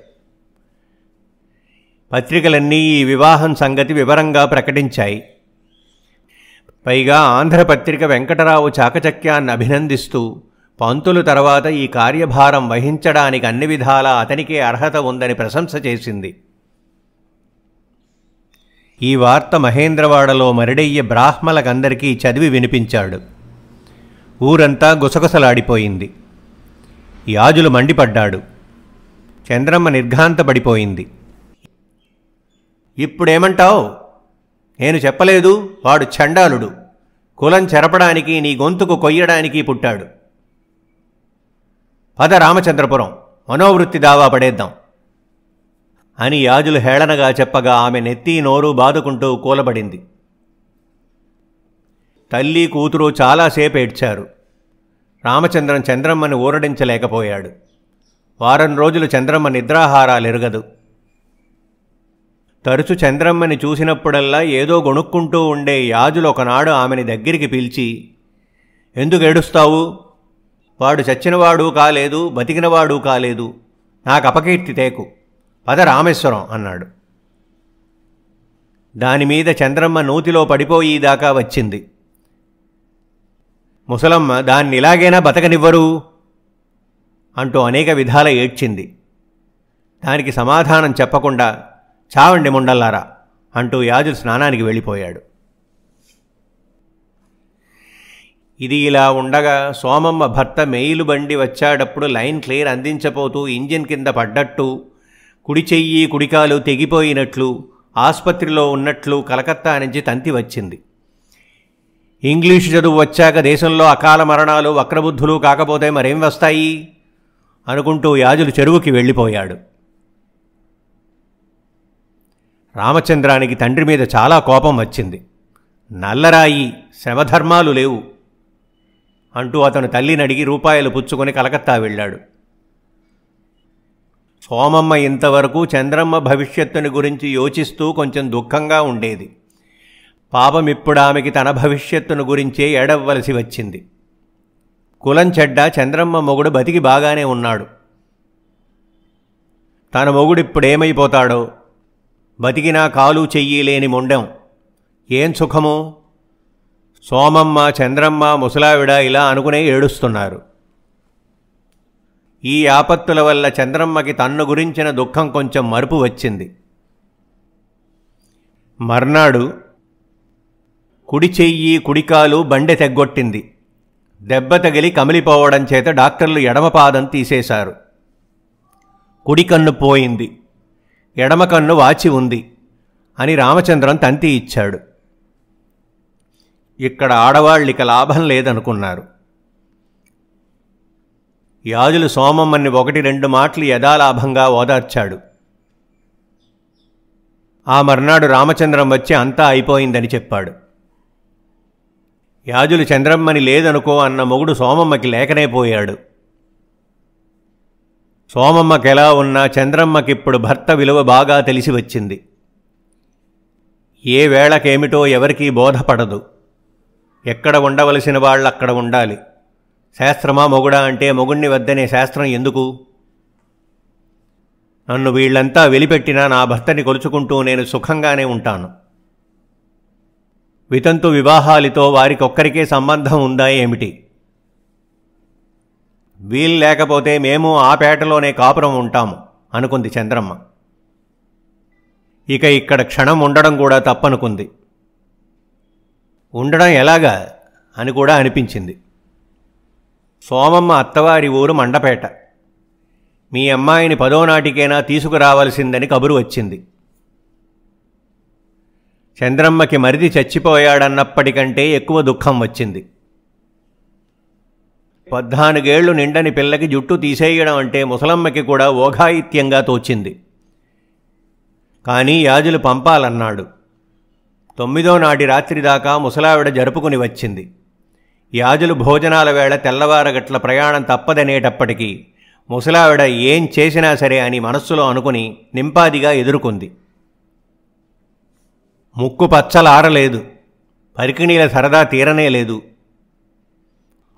పత్రికలన్నీ ఈ వివాహం సంగతి వివరంగా ప్రకటించాయి పైగా ఆంధ్రపత్రిక వెంకటరావు చాకచక్యాన్ని అభినందిస్తూ పంతులు తర్వాత ఈ కార్యభారం వహించడానికి అన్ని విధాలా అతనికే అర్హత ఉందని ప్రశంస చేసింది ఈ వార్త మహేంద్రవాడలో మరిడయ్య బ్రాహ్మలకందరికీ చదివి వినిపించాడు ఊరంతా గుసగుసలాడిపోయింది యాజులు మండిపడ్డాడు చంద్రమ్మ నిర్ఘాంతపడిపోయింది ఇప్పుడేమంటావు నేను చెప్పలేదు వాడు చండాలుడు కులం చెరపడానికి నీ గొంతుకు కొయ్యడానికి పుట్టాడు పద రామచంద్రపురం మనోవృత్తి దావా పడేద్దాం అని యాజులు హేళనగా చెప్పగా ఆమె నెత్తి నోరు బాదుకుంటూ కూలబడింది తల్లి కూతురు చాలాసేపు ఏడ్చారు రామచంద్రం చంద్రమ్మని ఊరడించలేకపోయాడు వారం రోజులు చంద్రమ్మ నిద్రాహారాలు ఎరగదు తరచు చంద్రమ్మని చూసినప్పుడల్లా ఏదో గొణుక్కుంటూ ఉండే యాజులు ఒకనాడు ఆమెని దగ్గరికి పిలిచి ఎందుకు ఏడుస్తావు వాడు చచ్చినవాడు కాలేదు బతికినవాడు కాలేదు నాకు అపకీర్తి తేకు పద రామేశ్వరం అన్నాడు దానిమీద చంద్రమ్మ నూతిలో పడిపోయేదాకా వచ్చింది ముసలమ్మ దాన్ని ఇలాగైనా బతకనివ్వరు అంటూ అనేక విధాల ఏడ్చింది దానికి సమాధానం చెప్పకుండా చావండి ముండల్లారా అంటూ యాజు స్నానానికి వెళ్ళిపోయాడు ఇది ఇలా ఉండగా సోమమ్మ భర్త మెయిలు బండి వచ్చాడప్పుడు లైన్ క్లియర్ అందించపోతూ ఇంజిన్ కింద పడ్డట్టు కుడి చెయ్యి కుడికాలు తెగిపోయినట్లు ఆసుపత్రిలో ఉన్నట్లు కలకత్తా నుంచి తంతి వచ్చింది ఇంగ్లీషు చదువు వచ్చాక దేశంలో అకాల మరణాలు వక్రబుద్ధులు కాకపోతే మరేం వస్తాయి అనుకుంటూ యాజులు చెరువుకి వెళ్ళిపోయాడు రామచంద్రానికి తండ్రి మీద చాలా కోపం వచ్చింది నల్లరాయి శవధర్మాలు లేవు అంటూ అతను తల్లిని అడిగి రూపాయలు పుచ్చుకొని కలకత్తా వెళ్ళాడు సోమమ్మ ఇంతవరకు చంద్రమ్మ భవిష్యత్తుని గురించి యోచిస్తూ కొంచెం దుఃఖంగా ఉండేది పాపం ఇప్పుడు ఆమెకి తన భవిష్యత్తును గురించే ఏడవ్వలసి వచ్చింది కులం చెడ్డ చంద్రమ్మ మొగుడు బతికి బాగానే ఉన్నాడు తన మొగుడు ఇప్పుడేమైపోతాడో బతికినా కాలు చెయ్యి లేని మొండెం ఏం సుఖమో సోమమ్మ చంద్రమ్మ ముసలావిడ ఇలా అనుకునే ఏడుస్తున్నారు ఈ ఆపత్తుల వల్ల చంద్రమ్మకి తన్ను గురించిన దుఃఖం కొంచెం మరుపు వచ్చింది మర్నాడు కుడి చెయ్యి కుడికాలు బండె తెగ్గొట్టింది దెబ్బ తగిలి కమిలిపోవడం చేత డాక్టర్లు ఎడమపాదం తీసేశారు కుడి కన్ను పోయింది ఎడమ కన్ను వాచి ఉంది అని రామచంద్రం తంతి ఇచ్చాడు ఇక్కడ ఆడవాళ్ళిక లాభం లేదనుకున్నారు యాజులు సోమమ్మని ఒకటి రెండు మాటలు యథాలాభంగా ఓదార్చాడు ఆ మర్నాడు రామచంద్రం వచ్చి అంతా అయిపోయిందని చెప్పాడు యాజులు చంద్రమ్మని లేదనుకో అన్న మొగుడు సోమమ్మకి లేకనే పోయాడు సోమమ్మకి ఎలా ఉన్నా చంద్రమ్మకిప్పుడు భర్త విలువ బాగా తెలిసి వచ్చింది ఏ వేళకేమిటో ఎవరికీ బోధపడదు ఎక్కడ ఉండవలసిన వాళ్ళు అక్కడ ఉండాలి శాస్త్రమా మొగుడా అంటే మొగుణ్ణి వద్దనే శాస్త్రం ఎందుకు నన్ను వీళ్ళంతా వెలిపెట్టినా నా భర్తని కొలుచుకుంటూ నేను సుఖంగానే ఉంటాను వితంతు వివాహాలితో వారికొక్కరికే సంబంధం ఉందా ఏమిటి వీలు లేకపోతే మేము ఆ పేటలోనే కాపురం ఉంటాము అనుకుంది చంద్రమ్మ ఇక ఇక్కడ క్షణం ఉండడం కూడా తప్పనుకుంది ఉండడం ఎలాగా అని కూడా అనిపించింది సోమమ్మ అత్తవారి ఊరు మండపేట మీ అమ్మాయిని పదో నాటికైనా తీసుకురావలసిందని కబురు వచ్చింది చంద్రమ్మకి మరిది చచ్చిపోయాడన్నప్పటికంటే ఎక్కువ దుఃఖం వచ్చింది పద్నాలుగేళ్లు నిండని పిల్లకి జుట్టు తీసేయడం అంటే ముసలమ్మకి కూడా ఓఘాయిత్యంగా తోచింది కానీ యాజులు పంపాలన్నాడు తొమ్మిదో నాటి రాత్రి దాకా ముసలావిడ జరుపుకుని వచ్చింది యాజులు భోజనాల వేళ తెల్లవారగట్ల ప్రయాణం తప్పదనేటప్పటికీ ముసలావిడ ఏం చేసినా సరే అని మనస్సులో అనుకుని నింపాదిగా ఎదుర్కొంది ముక్కు పచ్చలారలేదు పరికిణీల సరదా తీరనే లేదు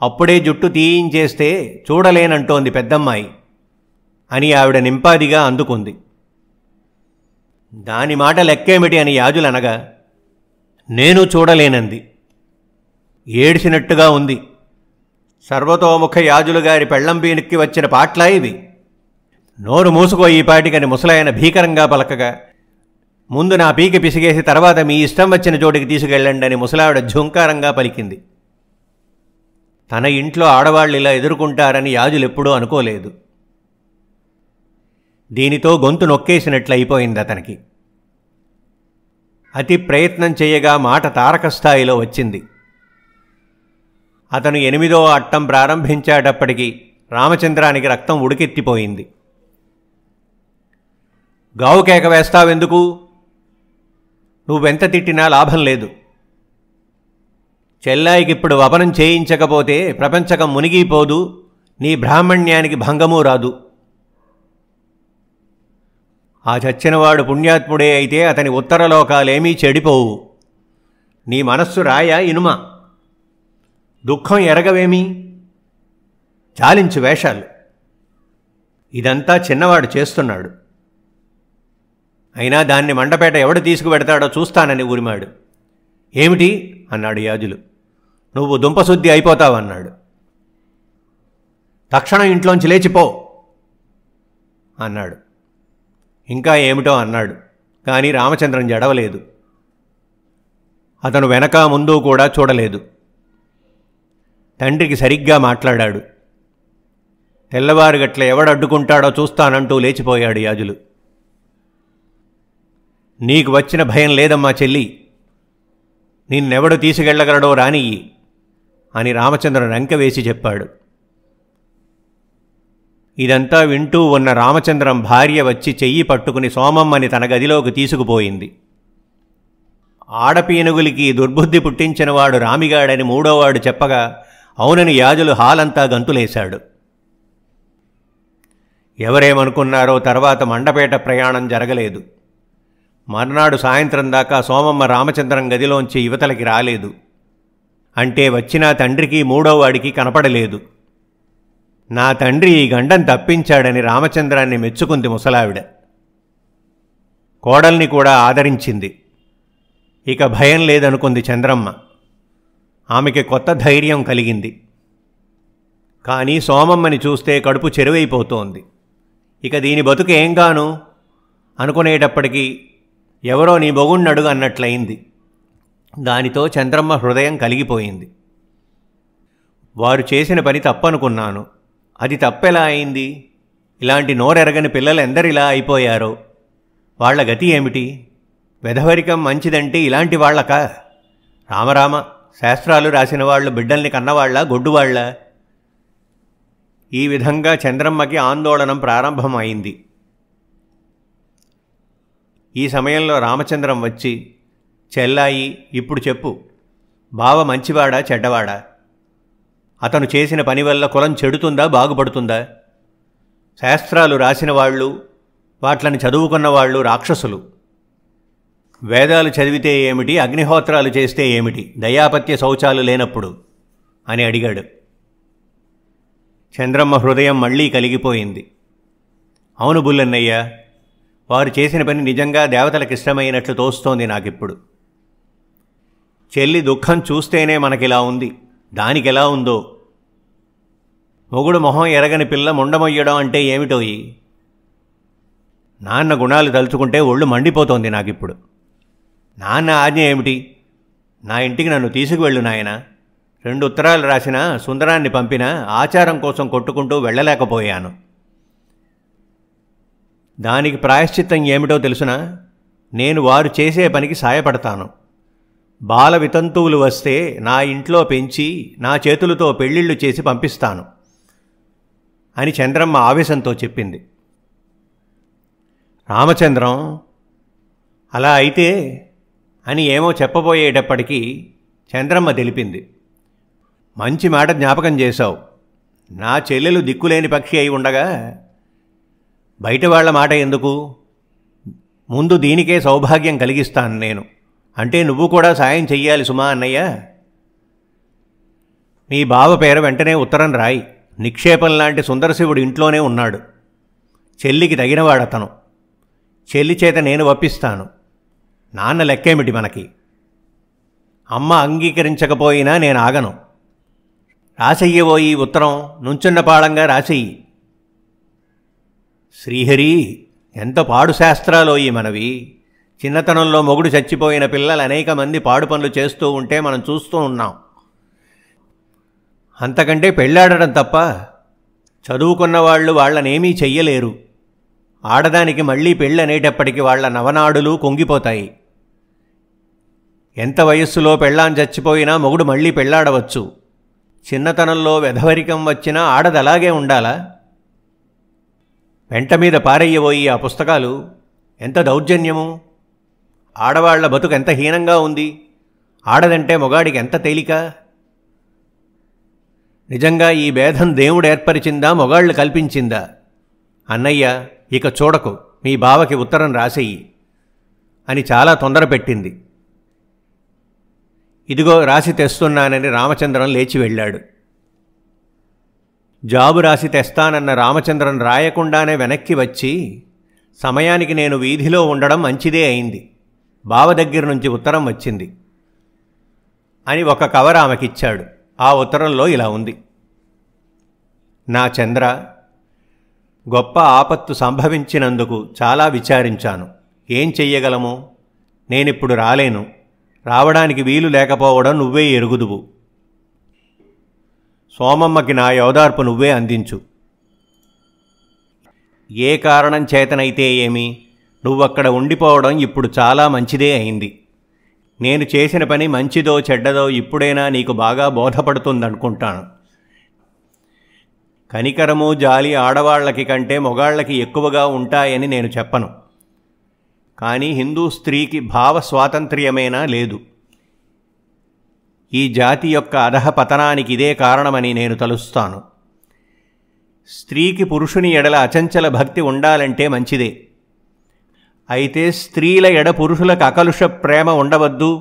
అప్పుడే జుట్టు తీయించేస్తే చూడలేనంటోంది పెద్దమ్మాయి అని ఆవిడ నింపాదిగా అందుకుంది దాని మాట లెక్కేమిటి అని యాజులనగా నేను చూడలేనంది ఏడ్చినట్టుగా ఉంది సర్వతోముఖ యాజులుగారి పెళ్లంబీనికి వచ్చిన పాట్లా ఇవి నోరు మూసుకో ఈ పాటికని ముసలాయన భీకరంగా పలకగా ముందు నా పీకి పిసిగేసి తర్వాత మీ ఇష్టం వచ్చిన చోటికి తీసుకెళ్ళండి అని ముసలావిడ ఝుంకారంగా పలికింది తన ఇంట్లో ఆడవాళ్ళు ఇలా ఎదుర్కొంటారని యాజులెప్పుడూ అనుకోలేదు దీనితో గొంతు నొక్కేసినట్లు అయిపోయింది అతనికి అతి ప్రయత్నం చేయగా మాట తారక స్థాయిలో వచ్చింది అతను ఎనిమిదో అట్టం ప్రారంభించేటప్పటికీ రామచంద్రానికి రక్తం ఉడికెత్తిపోయింది గావు కేక వేస్తావెందుకు నువ్వెంత తిట్టినా లాభం లేదు చెల్లాయికి ఇప్పుడు వపనం చేయించకపోతే ప్రపంచకం మునిగిపోదు నీ బ్రాహ్మణ్యానికి భంగమూ రాదు ఆ చచ్చినవాడు పుణ్యాత్ముడే అయితే అతని ఉత్తరలోకాలేమీ చెడిపోవు నీ మనస్సు రాయ ఇనుమ దుఃఖం ఎరగవేమీ చాలించు వేషాలు ఇదంతా చిన్నవాడు చేస్తున్నాడు అయినా దాన్ని మండపేట ఎవడు తీసుకుపెడతాడో చూస్తానని ఊరిమాడు ఏమిటి అన్నాడు యాజులు నువ్వు దుంపశుద్ధి అయిపోతావన్నాడు తక్షణం ఇంట్లోంచి లేచిపో అన్నాడు ఇంకా ఏమిటో అన్నాడు కానీ రామచంద్రం జడవలేదు అతను వెనక ముందు కూడా చూడలేదు తండ్రికి సరిగ్గా మాట్లాడాడు తెల్లవారుగట్ల ఎవడడ్డుకుంటాడో చూస్తానంటూ లేచిపోయాడు యాజులు నీకు వచ్చిన భయం లేదమ్మా చెల్లి నిన్నెవడు తీసుకెళ్ళగలడో రానియ్యి అని రామచంద్రుడు రంక వేసి చెప్పాడు ఇదంతా వింటూ ఉన్న రామచంద్రం భార్య వచ్చి చెయ్యి పట్టుకుని సోమమ్మని తన గదిలోకి తీసుకుపోయింది ఆడపీనుగులకి దుర్బుద్ధి పుట్టించినవాడు రామిగాడని మూడోవాడు చెప్పగా అవునని యాజులు హాలంతా గంతులేశాడు ఎవరేమనుకున్నారో తర్వాత మండపేట ప్రయాణం జరగలేదు మర్నాడు సాయంత్రం దాకా సోమమ్మ రామచంద్రం గదిలోంచి యువతలకి రాలేదు అంటే వచ్చినా తండ్రికి మూడోవాడికి కనపడలేదు నా తండ్రి ఈ గండం తప్పించాడని రామచంద్రాన్ని మెచ్చుకుంది ముసలావిడ కోడల్ని కూడా ఆదరించింది ఇక భయం లేదనుకుంది చంద్రమ్మ ఆమెకి కొత్త ధైర్యం కలిగింది కానీ సోమమ్మని చూస్తే కడుపు చెరువైపోతోంది ఇక దీని బతుకేం గాను అనుకునేటప్పటికీ ఎవరో నీ బొగుణ్ణడుగు అన్నట్లయింది దానితో చంద్రమ్మ హృదయం కలిగిపోయింది వారు చేసిన పని తప్పనుకున్నాను అది తప్పెలా అయింది ఇలాంటి నోరెరగని పిల్లలు ఎందరిలా అయిపోయారో వాళ్ల గతి ఏమిటి వెధవరికం మంచిదంటే ఇలాంటి వాళ్లక రామరామ శాస్త్రాలు రాసిన వాళ్ళు బిడ్డల్ని కన్నవాళ్ళ గొడ్డువాళ్ళ ఈ విధంగా చంద్రమ్మకి ఆందోళనం ప్రారంభం అయింది ఈ సమయంలో రామచంద్రం వచ్చి చెల్లాయి ఇప్పుడు చెప్పు బావ మంచివాడా చెడ్డవాడా అతను చేసిన పని వల్ల కులం చెడుతుందా బాగుపడుతుందా శాస్త్రాలు రాసిన వాళ్ళు వాట్లని చదువుకున్న వాళ్ళు రాక్షసులు వేదాలు చదివితే ఏమిటి అగ్నిహోత్రాలు చేస్తే ఏమిటి దయాపత్య శౌచాలు లేనప్పుడు అని అడిగాడు చంద్రమ్మ హృదయం మళ్ళీ కలిగిపోయింది అవును బుల్లన్నయ్య వారు చేసిన పని నిజంగా దేవతలకు ఇష్టమైనట్లు తోస్తోంది నాకిప్పుడు చెల్లి దుఃఖం చూస్తేనే మనకిలా ఉంది దానికెలా ఉందో మొగుడు మొహం ఎరగని పిల్ల ముండమొయ్యడం అంటే ఏమిటోయి నాన్న గుణాలు తలుచుకుంటే ఒళ్ళు మండిపోతోంది నాకిప్పుడు నాన్న ఆజ్ఞ ఏమిటి నా ఇంటికి నన్ను తీసుకువెళ్ళు నాయన రెండు ఉత్తరాలు రాసిన సుందరాన్ని పంపిన ఆచారం కోసం కొట్టుకుంటూ వెళ్ళలేకపోయాను దానికి ప్రాయశ్చిత్తం ఏమిటో తెలుసునా నేను వారు చేసే పనికి సాయపడతాను బాల వితంతువులు వస్తే నా ఇంట్లో పెంచి నా చేతులతో పెళ్ళిళ్ళు చేసి పంపిస్తాను అని చంద్రమ్మ ఆవేశంతో చెప్పింది రామచంద్రం అలా అయితే అని ఏమో చెప్పబోయేటప్పటికీ చంద్రమ్మ తెలిపింది మంచి మాట జ్ఞాపకం చేశావు నా చెల్లెలు దిక్కులేని పక్షి అయి ఉండగా బయట వాళ్ళ మాట ఎందుకు ముందు దీనికే సౌభాగ్యం కలిగిస్తాను నేను అంటే నువ్వు కూడా సాయం చెయ్యాలి సుమా అన్నయ్య మీ బావ పేరు వెంటనే ఉత్తరం రాయి నిక్షేపం లాంటి సుందరశివుడు ఇంట్లోనే ఉన్నాడు చెల్లికి తగినవాడతను చెల్లి చేత నేను ఒప్పిస్తాను నాన్న లెక్కేమిటి మనకి అమ్మ అంగీకరించకపోయినా నేను ఆగను ఈ ఉత్తరం నుంచున్న పాడంగా రాసెయ్యి శ్రీహరి ఎంత పాడు శాస్త్రాలోయి మనవి చిన్నతనంలో మొగుడు చచ్చిపోయిన పిల్లలు అనేక మంది పాడు పనులు చేస్తూ ఉంటే మనం చూస్తూ ఉన్నాం అంతకంటే పెళ్ళాడడం తప్ప చదువుకున్న వాళ్ళు వాళ్ళనేమీ చెయ్యలేరు ఆడదానికి మళ్ళీ పెళ్ళనేటప్పటికి వాళ్ళ నవనాడులు కొంగిపోతాయి ఎంత వయస్సులో పెళ్ళాం చచ్చిపోయినా మొగుడు మళ్ళీ పెళ్ళాడవచ్చు చిన్నతనంలో వెధవరికం వచ్చినా ఆడదలాగే ఉండాలా వెంట మీద పారయ్యబోయి ఆ పుస్తకాలు ఎంత దౌర్జన్యము ఆడవాళ్ల బతుకు ఎంత హీనంగా ఉంది ఆడదంటే మొగాడికి ఎంత తేలిక నిజంగా ఈ భేదం దేవుడు ఏర్పరిచిందా మొగాళ్ళు కల్పించిందా అన్నయ్య ఇక చూడకు మీ బావకి ఉత్తరం రాసేయి అని చాలా తొందర పెట్టింది ఇదిగో రాసి తెస్తున్నానని రామచంద్రం లేచి వెళ్ళాడు జాబు రాసి తెస్తానన్న రామచంద్రం రాయకుండానే వెనక్కి వచ్చి సమయానికి నేను వీధిలో ఉండడం మంచిదే అయింది బావ దగ్గర నుంచి ఉత్తరం వచ్చింది అని ఒక కవర్ ఆమెకిచ్చాడు ఆ ఉత్తరంలో ఇలా ఉంది నా చంద్ర గొప్ప ఆపత్తు సంభవించినందుకు చాలా విచారించాను ఏం చెయ్యగలము నేనిప్పుడు రాలేను రావడానికి వీలు లేకపోవడం నువ్వే ఎరుగుదువు సోమమ్మకి నా యోదార్పు నువ్వే అందించు ఏ కారణం చేతనైతే ఏమి నువ్వక్కడ ఉండిపోవడం ఇప్పుడు చాలా మంచిదే అయింది నేను చేసిన పని మంచిదో చెడ్డదో ఇప్పుడైనా నీకు బాగా బోధపడుతుందనుకుంటాను కనికరము జాలి ఆడవాళ్లకి కంటే మొగాళ్లకి ఎక్కువగా ఉంటాయని నేను చెప్పను కానీ హిందూ స్త్రీకి భావ స్వాతంత్ర్యమైనా లేదు ఈ జాతి యొక్క అధహ పతనానికి ఇదే కారణమని నేను తలుస్తాను స్త్రీకి పురుషుని ఎడల అచంచల భక్తి ఉండాలంటే మంచిదే అయితే స్త్రీల ఎడ పురుషులకు అకలుష ప్రేమ ఉండవద్దు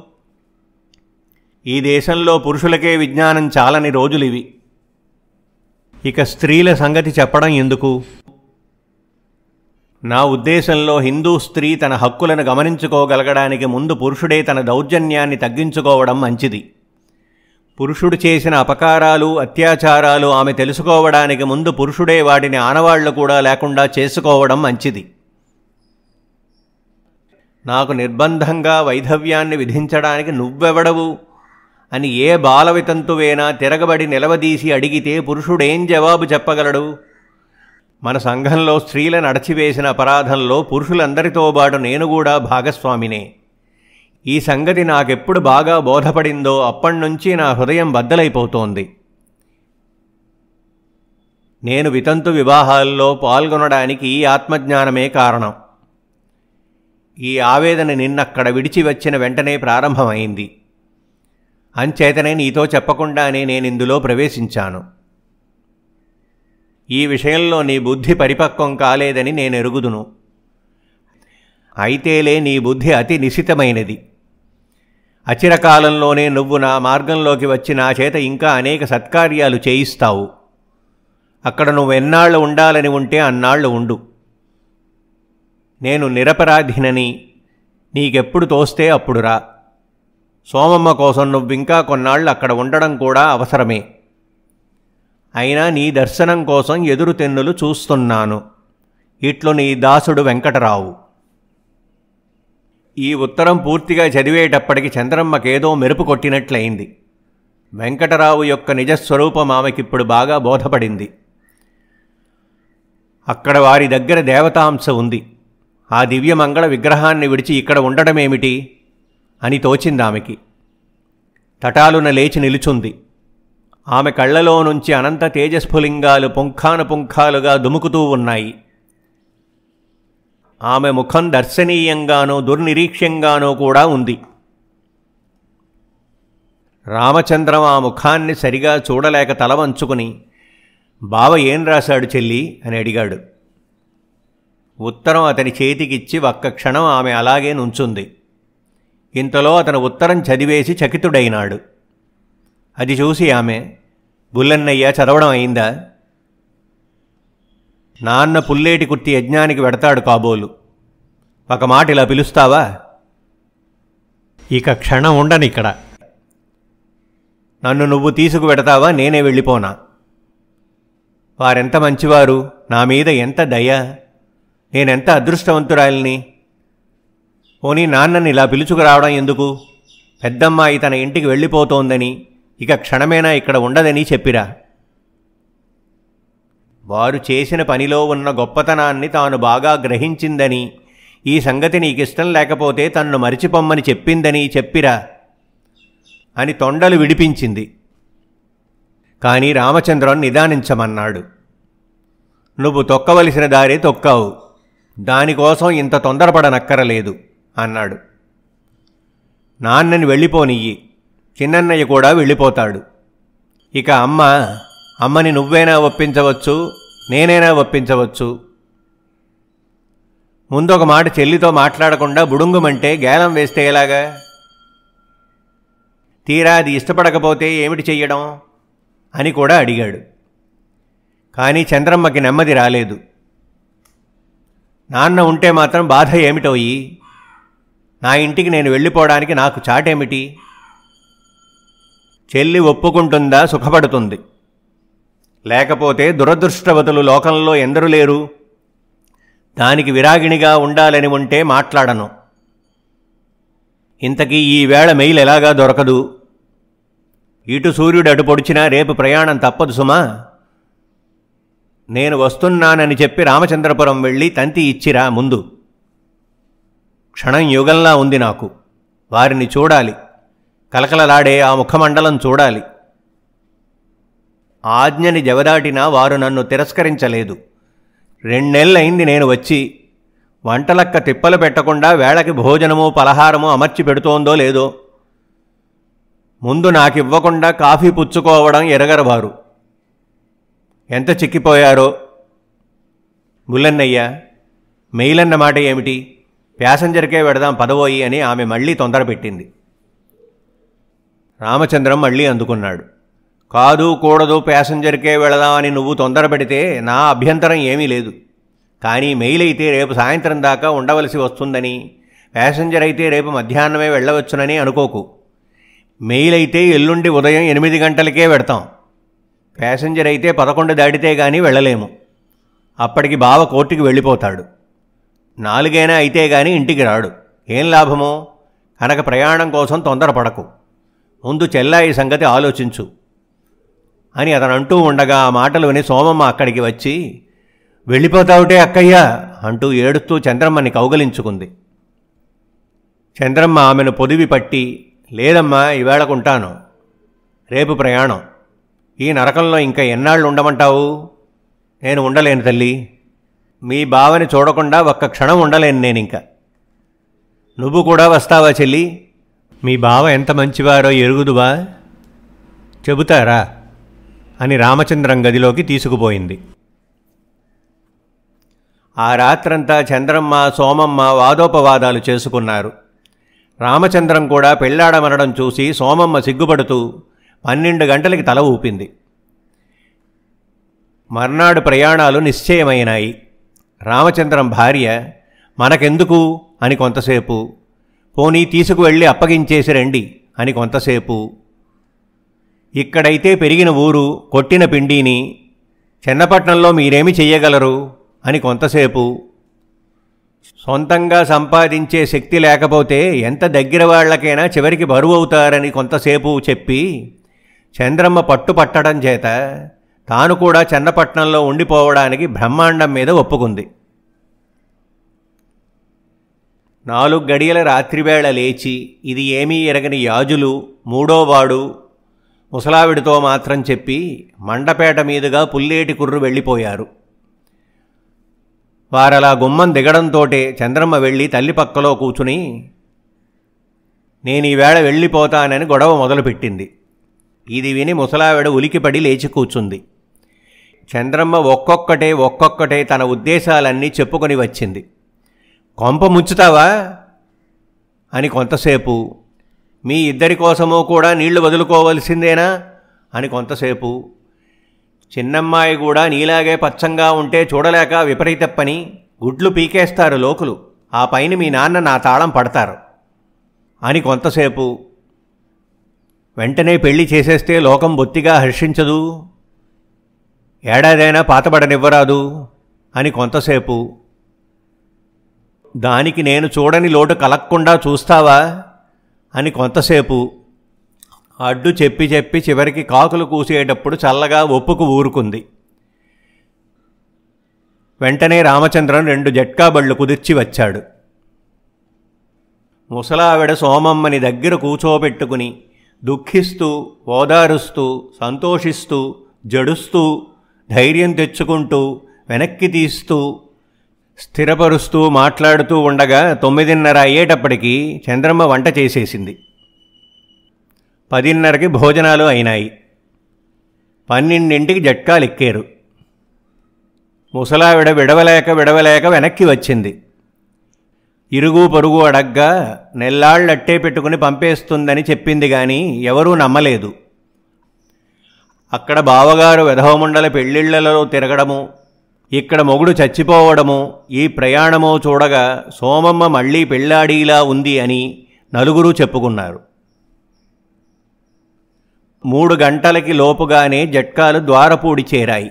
ఈ దేశంలో పురుషులకే విజ్ఞానం చాలని రోజులివి ఇక స్త్రీల సంగతి చెప్పడం ఎందుకు నా ఉద్దేశంలో హిందూ స్త్రీ తన హక్కులను గమనించుకోగలగడానికి ముందు పురుషుడే తన దౌర్జన్యాన్ని తగ్గించుకోవడం మంచిది పురుషుడు చేసిన అపకారాలు అత్యాచారాలు ఆమె తెలుసుకోవడానికి ముందు పురుషుడే వాటిని ఆనవాళ్లు కూడా లేకుండా చేసుకోవడం మంచిది నాకు నిర్బంధంగా వైధవ్యాన్ని విధించడానికి నువ్వెవడవు అని ఏ బాలవితంతువేనా తిరగబడి నిలవదీసి అడిగితే పురుషుడేం జవాబు చెప్పగలడు మన సంఘంలో స్త్రీలను అడచివేసిన అపరాధంలో పురుషులందరితో పాటు నేను కూడా భాగస్వామినే ఈ సంగతి నాకెప్పుడు బాగా బోధపడిందో అప్పటినుంచి నా హృదయం బద్దలైపోతోంది నేను వితంతు వివాహాల్లో పాల్గొనడానికి ఈ ఆత్మజ్ఞానమే కారణం ఈ ఆవేదన నిన్నక్కడ విడిచి వచ్చిన వెంటనే ప్రారంభమైంది అంచేతనే నీతో చెప్పకుండానే నేనిందులో ప్రవేశించాను ఈ విషయంలో నీ బుద్ధి పరిపక్వం కాలేదని నేనెరుగుదును అయితేలే నీ బుద్ధి అతి నిశితమైనది అచిరకాలంలోనే నువ్వు నా మార్గంలోకి వచ్చి నా చేత ఇంకా అనేక సత్కార్యాలు చేయిస్తావు అక్కడ నువ్వు ఎన్నాళ్ళు ఉండాలని ఉంటే అన్నాళ్ళు ఉండు నేను నిరపరాధినని నీకెప్పుడు తోస్తే అప్పుడురా సోమమ్మ కోసం నువ్వింకా కొన్నాళ్ళు అక్కడ ఉండడం కూడా అవసరమే అయినా నీ దర్శనం కోసం ఎదురు తెన్నులు చూస్తున్నాను ఇట్లు నీ దాసుడు వెంకటరావు ఈ ఉత్తరం పూర్తిగా చదివేటప్పటికి చంద్రమ్మకేదో మెరుపు కొట్టినట్లయింది వెంకటరావు యొక్క నిజస్వరూపం ఆమెకిప్పుడు బాగా బోధపడింది అక్కడ వారి దగ్గర దేవతాంశ ఉంది ఆ దివ్యమంగళ విగ్రహాన్ని విడిచి ఇక్కడ ఉండడమేమిటి అని తోచిందామెకి తటాలున లేచి నిలుచుంది ఆమె కళ్ళలో నుంచి అనంత తేజస్ఫులింగాలు పుంఖాను పుంఖాలుగా దుముకుతూ ఉన్నాయి ఆమె ముఖం దర్శనీయంగానో దుర్నిరీక్ష్యంగానో కూడా ఉంది రామచంద్రం ఆ ముఖాన్ని సరిగా చూడలేక తల వంచుకుని బావ ఏం రాశాడు చెల్లి అని అడిగాడు ఉత్తరం అతని చేతికిచ్చి ఒక్క క్షణం ఆమె అలాగే నుంచుంది ఇంతలో అతను ఉత్తరం చదివేసి చకితుడైనాడు అది చూసి ఆమె బుల్లన్నయ్య చదవడం అయిందా నాన్న పుల్లేటి కుర్తి యజ్ఞానికి పెడతాడు కాబోలు ఒక మాట ఇలా పిలుస్తావా ఇక క్షణం ఉండను ఇక్కడ నన్ను నువ్వు తీసుకు పెడతావా నేనే వెళ్ళిపోనా వారెంత మంచివారు నా మీద ఎంత దయ నేనెంత అదృష్టవంతురాయల్ని పోనీ నాన్నని ఇలా పిలుచుకురావడం ఎందుకు పెద్దమ్మాయి తన ఇంటికి వెళ్ళిపోతోందని ఇక క్షణమేనా ఇక్కడ ఉండదని చెప్పిరా వారు చేసిన పనిలో ఉన్న గొప్పతనాన్ని తాను బాగా గ్రహించిందని ఈ సంగతి నీకిష్టం లేకపోతే తన్ను మరిచిపొమ్మని చెప్పిందని చెప్పిరా అని తొండలు విడిపించింది కానీ రామచంద్రం నిదానించమన్నాడు నువ్వు తొక్కవలసిన దారే తొక్కావు దానికోసం ఇంత తొందరపడనక్కరలేదు అన్నాడు నాన్నని వెళ్ళిపోనియ్యి చిన్నన్నయ్య కూడా వెళ్ళిపోతాడు ఇక అమ్మ అమ్మని నువ్వైనా ఒప్పించవచ్చు నేనైనా ఒప్పించవచ్చు ముందొక మాట చెల్లితో మాట్లాడకుండా బుడుంగుమంటే గేలం వేస్తే ఎలాగా తీరా అది ఇష్టపడకపోతే ఏమిటి చెయ్యడం అని కూడా అడిగాడు కానీ చంద్రమ్మకి నెమ్మది రాలేదు నాన్న ఉంటే మాత్రం బాధ ఏమిటోయి నా ఇంటికి నేను వెళ్ళిపోవడానికి నాకు చాటేమిటి చెల్లి ఒప్పుకుంటుందా సుఖపడుతుంది లేకపోతే దురదృష్టవతులు లోకంలో ఎందరు లేరు దానికి విరాగిణిగా ఉండాలని ఉంటే మాట్లాడను ఇంతకీ ఈవేళ మెయిల్ ఎలాగా దొరకదు ఇటు సూర్యుడు అటు పొడిచినా రేపు ప్రయాణం తప్పదు సుమా నేను వస్తున్నానని చెప్పి రామచంద్రపురం వెళ్ళి తంతి ఇచ్చిరా ముందు క్షణం యుగంలా ఉంది నాకు వారిని చూడాలి కలకలలాడే ఆ ముఖమండలం చూడాలి ఆజ్ఞని జవదాటినా వారు నన్ను తిరస్కరించలేదు రెండేళ్ళయింది నేను వచ్చి వంటలక్క తిప్పలు పెట్టకుండా వేళకి భోజనము పలహారము అమర్చి పెడుతోందో లేదో ముందు నాకివ్వకుండా కాఫీ పుచ్చుకోవడం ఎరగరవారు ఎంత చిక్కిపోయారో బుల్లన్నయ్య మెయిలన్న మాట ఏమిటి ప్యాసింజర్కే పెడదాం పదవోయి అని ఆమె మళ్ళీ తొందర పెట్టింది రామచంద్రం మళ్ళీ అందుకున్నాడు కాదు కూడదు ప్యాసింజర్కే వెళదామని నువ్వు తొందర పెడితే నా అభ్యంతరం ఏమీ లేదు కానీ మెయిల్ అయితే రేపు సాయంత్రం దాకా ఉండవలసి వస్తుందని ప్యాసింజర్ అయితే రేపు మధ్యాహ్నమే వెళ్ళవచ్చునని అనుకోకు మెయిల్ అయితే ఎల్లుండి ఉదయం ఎనిమిది గంటలకే పెడతాం ప్యాసింజర్ అయితే పదకొండు దాటితే గానీ వెళ్ళలేము అప్పటికి బావ కోర్టుకి వెళ్ళిపోతాడు నాలుగైనా అయితే కానీ ఇంటికి రాడు ఏం లాభము కనుక ప్రయాణం కోసం తొందరపడకు ముందు చెల్లాయి సంగతి ఆలోచించు అని అతను అంటూ ఉండగా ఆ మాటలు విని సోమమ్మ అక్కడికి వచ్చి వెళ్ళిపోతావుటే అక్కయ్యా అంటూ ఏడుస్తూ చంద్రమ్మని కౌగలించుకుంది చంద్రమ్మ ఆమెను పొదివి పట్టి లేదమ్మా ఈవేళకుంటాను రేపు ప్రయాణం ఈ నరకంలో ఇంకా ఎన్నాళ్ళు ఉండమంటావు నేను ఉండలేను తల్లి మీ బావని చూడకుండా ఒక్క క్షణం ఉండలేను నేను ఇంకా నువ్వు కూడా వస్తావా చెల్లి మీ బావ ఎంత మంచివారో ఎరుగుదువా చెబుతారా అని రామచంద్రం గదిలోకి తీసుకుపోయింది ఆ రాత్రంతా చంద్రమ్మ సోమమ్మ వాదోపవాదాలు చేసుకున్నారు రామచంద్రం కూడా పెళ్లాడమనడం చూసి సోమమ్మ సిగ్గుపడుతూ పన్నెండు గంటలకి తల ఊపింది మర్నాడు ప్రయాణాలు నిశ్చయమైనాయి రామచంద్రం భార్య మనకెందుకు అని కొంతసేపు పోనీ తీసుకువెళ్ళి అప్పగించేసి రండి అని కొంతసేపు ఇక్కడైతే పెరిగిన ఊరు కొట్టిన పిండిని చిన్నపట్నంలో మీరేమి చెయ్యగలరు అని కొంతసేపు సొంతంగా సంపాదించే శక్తి లేకపోతే ఎంత దగ్గర వాళ్ళకైనా చివరికి బరువు అవుతారని కొంతసేపు చెప్పి చంద్రమ్మ పట్టుపట్టడం చేత తాను కూడా చన్నపట్నంలో ఉండిపోవడానికి బ్రహ్మాండం మీద ఒప్పుకుంది నాలుగు గడియల రాత్రివేళ లేచి ఇది ఏమీ ఎరగని యాజులు మూడోవాడు ముసలావిడితో మాత్రం చెప్పి మండపేట మీదుగా పుల్లేటి కుర్రు వెళ్ళిపోయారు వారలా గుమ్మం దిగడంతోటే చంద్రమ్మ వెళ్ళి తల్లి పక్కలో కూచుని నేను ఈవేళ వెళ్ళిపోతానని గొడవ మొదలుపెట్టింది ఇది విని ముసలావిడ ఉలికిపడి లేచి కూర్చుంది చంద్రమ్మ ఒక్కొక్కటే ఒక్కొక్కటే తన ఉద్దేశాలన్నీ చెప్పుకొని వచ్చింది కొంప ముంచుతావా అని కొంతసేపు మీ ఇద్దరి కోసమో కూడా నీళ్లు వదులుకోవలసిందేనా అని కొంతసేపు చిన్నమ్మాయి కూడా నీలాగే పచ్చంగా ఉంటే చూడలేక విపరీతప్పని గుడ్లు పీకేస్తారు లోకులు ఆ పైన మీ నాన్న నా తాళం పడతారు అని కొంతసేపు వెంటనే పెళ్లి చేసేస్తే లోకం బొత్తిగా హర్షించదు ఏడాదైనా పాతబడనివ్వరాదు అని కొంతసేపు దానికి నేను చూడని లోటు కలక్కుండా చూస్తావా అని కొంతసేపు అడ్డు చెప్పి చెప్పి చివరికి కాకులు కూసేటప్పుడు చల్లగా ఒప్పుకు ఊరుకుంది వెంటనే రామచంద్రం రెండు జట్కా బళ్ళు కుదిర్చి వచ్చాడు ముసలావిడ సోమమ్మని దగ్గర కూచోబెట్టుకుని దుఃఖిస్తూ ఓదారుస్తూ సంతోషిస్తూ జడుస్తూ ధైర్యం తెచ్చుకుంటూ వెనక్కి తీస్తూ స్థిరపరుస్తూ మాట్లాడుతూ ఉండగా తొమ్మిదిన్నర అయ్యేటప్పటికీ చంద్రమ్మ వంట చేసేసింది పదిన్నరకి భోజనాలు అయినాయి పన్నెండింటికి జట్కాలు ఎక్కారు ముసలావిడ విడవలేక విడవలేక వెనక్కి వచ్చింది ఇరుగు పొరుగు అడగ్గా నెల్లాళ్ళట్టే పెట్టుకుని పంపేస్తుందని చెప్పింది గాని ఎవరూ నమ్మలేదు అక్కడ బావగారు వెధవముండల పెళ్ళిళ్లలో తిరగడము ఇక్కడ మొగుడు చచ్చిపోవడము ఈ ప్రయాణమో చూడగా సోమమ్మ మళ్ళీ పెళ్ళాడీలా ఉంది అని నలుగురు చెప్పుకున్నారు మూడు గంటలకి లోపుగానే జట్కాలు ద్వారపూడి చేరాయి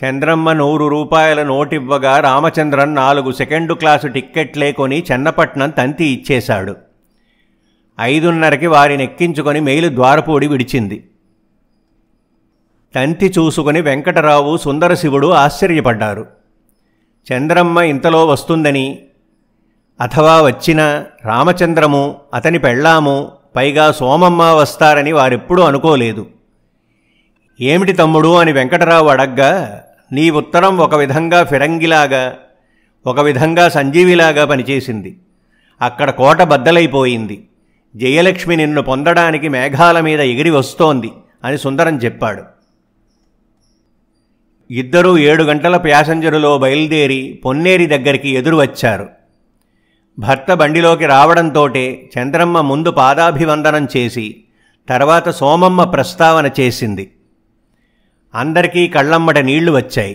చంద్రమ్మ నూరు రూపాయల నోటివ్వగా రామచంద్రన్ నాలుగు సెకండు క్లాసు టిక్కెట్లే కొని చెన్నపట్నం తంతి ఇచ్చేశాడు ఐదున్నరకి వారిని ఎక్కించుకొని మెయిలు ద్వారపూడి విడిచింది తంతి చూసుకుని వెంకటరావు సుందరశివుడు ఆశ్చర్యపడ్డారు చంద్రమ్మ ఇంతలో వస్తుందని అథవా వచ్చిన రామచంద్రము అతని పెళ్ళాము పైగా సోమమ్మ వస్తారని వారెప్పుడూ అనుకోలేదు ఏమిటి తమ్ముడు అని వెంకటరావు అడగ్గా నీ ఉత్తరం ఒక విధంగా ఫిరంగిలాగా ఒక విధంగా సంజీవిలాగా పనిచేసింది అక్కడ కోట బద్దలైపోయింది జయలక్ష్మి నిన్ను పొందడానికి మేఘాల మీద ఎగిరి వస్తోంది అని సుందరం చెప్పాడు ఇద్దరూ ఏడు గంటల ప్యాసెంజరులో బయలుదేరి పొన్నేరి దగ్గరికి ఎదురు వచ్చారు భర్త బండిలోకి రావడంతోటే చంద్రమ్మ ముందు పాదాభివందనం చేసి తర్వాత సోమమ్మ ప్రస్తావన చేసింది అందరికీ కళ్ళమ్మట నీళ్లు వచ్చాయి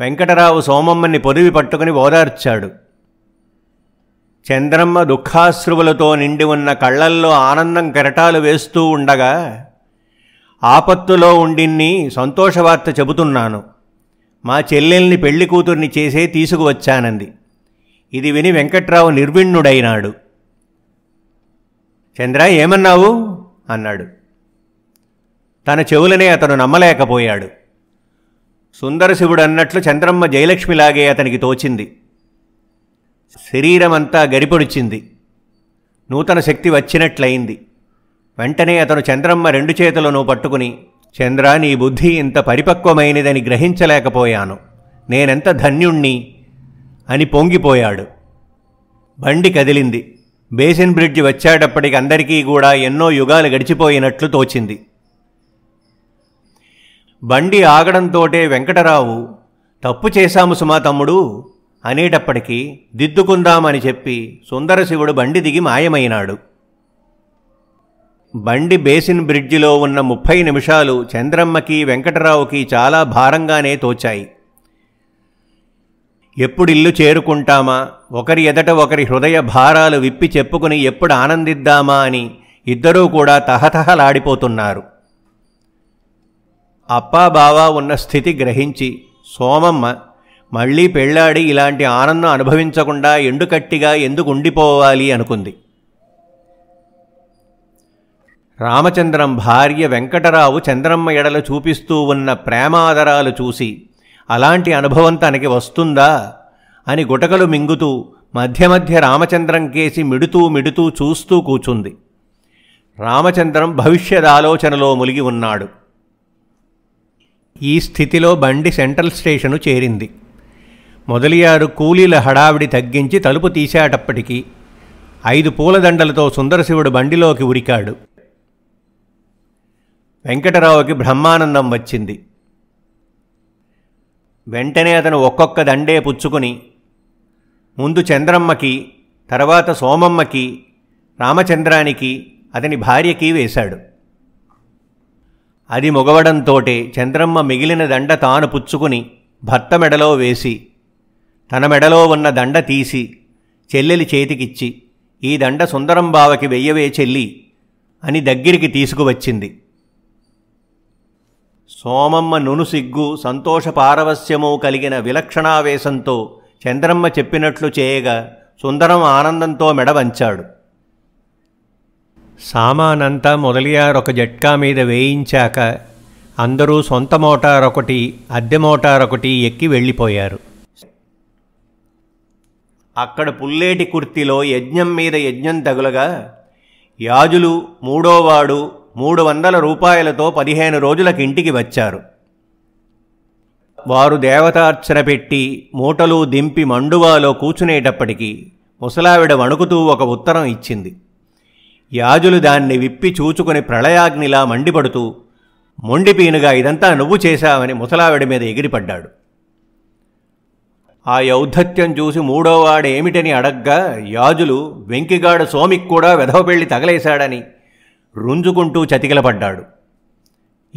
వెంకటరావు సోమమ్మని పొదివి పట్టుకుని ఓదార్చాడు చంద్రమ్మ దుఃఖాశ్రువులతో నిండి ఉన్న కళ్ళల్లో ఆనందం కెరటాలు వేస్తూ ఉండగా ఆపత్తులో ఉండిన్ని సంతోషవార్త చెబుతున్నాను మా చెల్లెల్ని పెళ్లి కూతుర్ని చేసే తీసుకువచ్చానంది ఇది విని వెంకట్రావు నిర్విణ్ణుడైనాడు చంద్ర ఏమన్నావు అన్నాడు తన చెవులనే అతను నమ్మలేకపోయాడు సుందరశివుడు అన్నట్లు చంద్రమ్మ జయలక్ష్మిలాగే అతనికి తోచింది శరీరమంతా గడిపొడిచింది నూతన శక్తి వచ్చినట్లయింది వెంటనే అతను చంద్రమ్మ రెండు చేతులను పట్టుకుని చంద్ర నీ బుద్ధి ఇంత పరిపక్వమైనదని గ్రహించలేకపోయాను నేనెంత ధన్యుణ్ణి అని పొంగిపోయాడు బండి కదిలింది బేసిన్ బ్రిడ్జ్ వచ్చేటప్పటికి అందరికీ కూడా ఎన్నో యుగాలు గడిచిపోయినట్లు తోచింది బండి ఆగడంతోటే వెంకటరావు తప్పు చేశాము సుమా తమ్ముడు అనేటప్పటికీ దిద్దుకుందామని చెప్పి సుందరశివుడు బండి దిగి మాయమైనాడు బండి బేసిన్ బ్రిడ్జిలో ఉన్న ముప్పై నిమిషాలు చంద్రమ్మకి వెంకటరావుకి చాలా భారంగానే తోచాయి ఎప్పుడిల్లు చేరుకుంటామా ఒకరి ఎదట ఒకరి హృదయ భారాలు విప్పి చెప్పుకుని ఎప్పుడు ఆనందిద్దామా అని ఇద్దరూ కూడా తహతహలాడిపోతున్నారు అప్పా బావా ఉన్న స్థితి గ్రహించి సోమమ్మ మళ్ళీ పెళ్ళాడి ఇలాంటి ఆనందం అనుభవించకుండా ఎండుకట్టిగా ఎందుకు ఉండిపోవాలి అనుకుంది రామచంద్రం భార్య వెంకటరావు చంద్రమ్మ ఎడల చూపిస్తూ ఉన్న ప్రేమాదరాలు చూసి అలాంటి అనుభవం తనకి వస్తుందా అని గుటకలు మింగుతూ మధ్య మధ్య రామచంద్రం కేసి మిడుతూ మిడుతూ చూస్తూ కూచుంది రామచంద్రం భవిష్యత్ ఆలోచనలో ములిగి ఉన్నాడు ఈ స్థితిలో బండి సెంట్రల్ స్టేషను చేరింది మొదలియారు కూలీల హడావిడి తగ్గించి తలుపు తీసేటప్పటికీ ఐదు పూలదండలతో సుందరశివుడు బండిలోకి ఉరికాడు వెంకటరావుకి బ్రహ్మానందం వచ్చింది వెంటనే అతను ఒక్కొక్క దండే పుచ్చుకుని ముందు చంద్రమ్మకి తర్వాత సోమమ్మకి రామచంద్రానికి అతని భార్యకి వేశాడు అది మొగవడంతోటే చంద్రమ్మ మిగిలిన దండ తాను పుచ్చుకుని భర్త మెడలో వేసి తన మెడలో ఉన్న దండ తీసి చెల్లెలి చేతికిచ్చి ఈ దండ సుందరం బావకి వెయ్యవే చెల్లి అని దగ్గరికి తీసుకువచ్చింది సోమమ్మ నునుసిగ్గు సంతోషపారవస్యము కలిగిన విలక్షణావేశంతో చంద్రమ్మ చెప్పినట్లు చేయగా సుందరం ఆనందంతో మెడవంచాడు సామానంతా మొదలియారు ఒక జట్కా మీద వేయించాక అందరూ సొంత మోటార్ ఒకటి అద్దె మోటార్ ఒకటి ఎక్కి వెళ్ళిపోయారు అక్కడ పుల్లేటి కుర్తిలో యజ్ఞం మీద యజ్ఞం తగులగా యాజులు మూడోవాడు మూడు వందల రూపాయలతో పదిహేను రోజులకు ఇంటికి వచ్చారు వారు దేవతార్చన పెట్టి మూటలు దింపి మండువాలో కూర్చునేటప్పటికీ ముసలావిడ వణుకుతూ ఒక ఉత్తరం ఇచ్చింది యాజులు దాన్ని విప్పి చూచుకుని ప్రళయాగ్నిలా మండిపడుతూ మొండిపీనుగా ఇదంతా నువ్వు చేశావని ముసలావిడి మీద ఎగిరిపడ్డాడు ఆ యౌద్ధత్యం చూసి మూడోవాడు ఏమిటని అడగ్గా యాజులు వెంకిగాడ సోమిక్ కూడా వెధవ పెళ్లి తగలేశాడని రుంజుకుంటూ చతికిలపడ్డాడు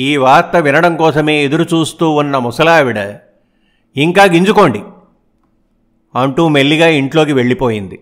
ఈ వార్త వినడం కోసమే ఎదురుచూస్తూ ఉన్న ముసలావిడ ఇంకా గింజుకోండి అంటూ మెల్లిగా ఇంట్లోకి వెళ్ళిపోయింది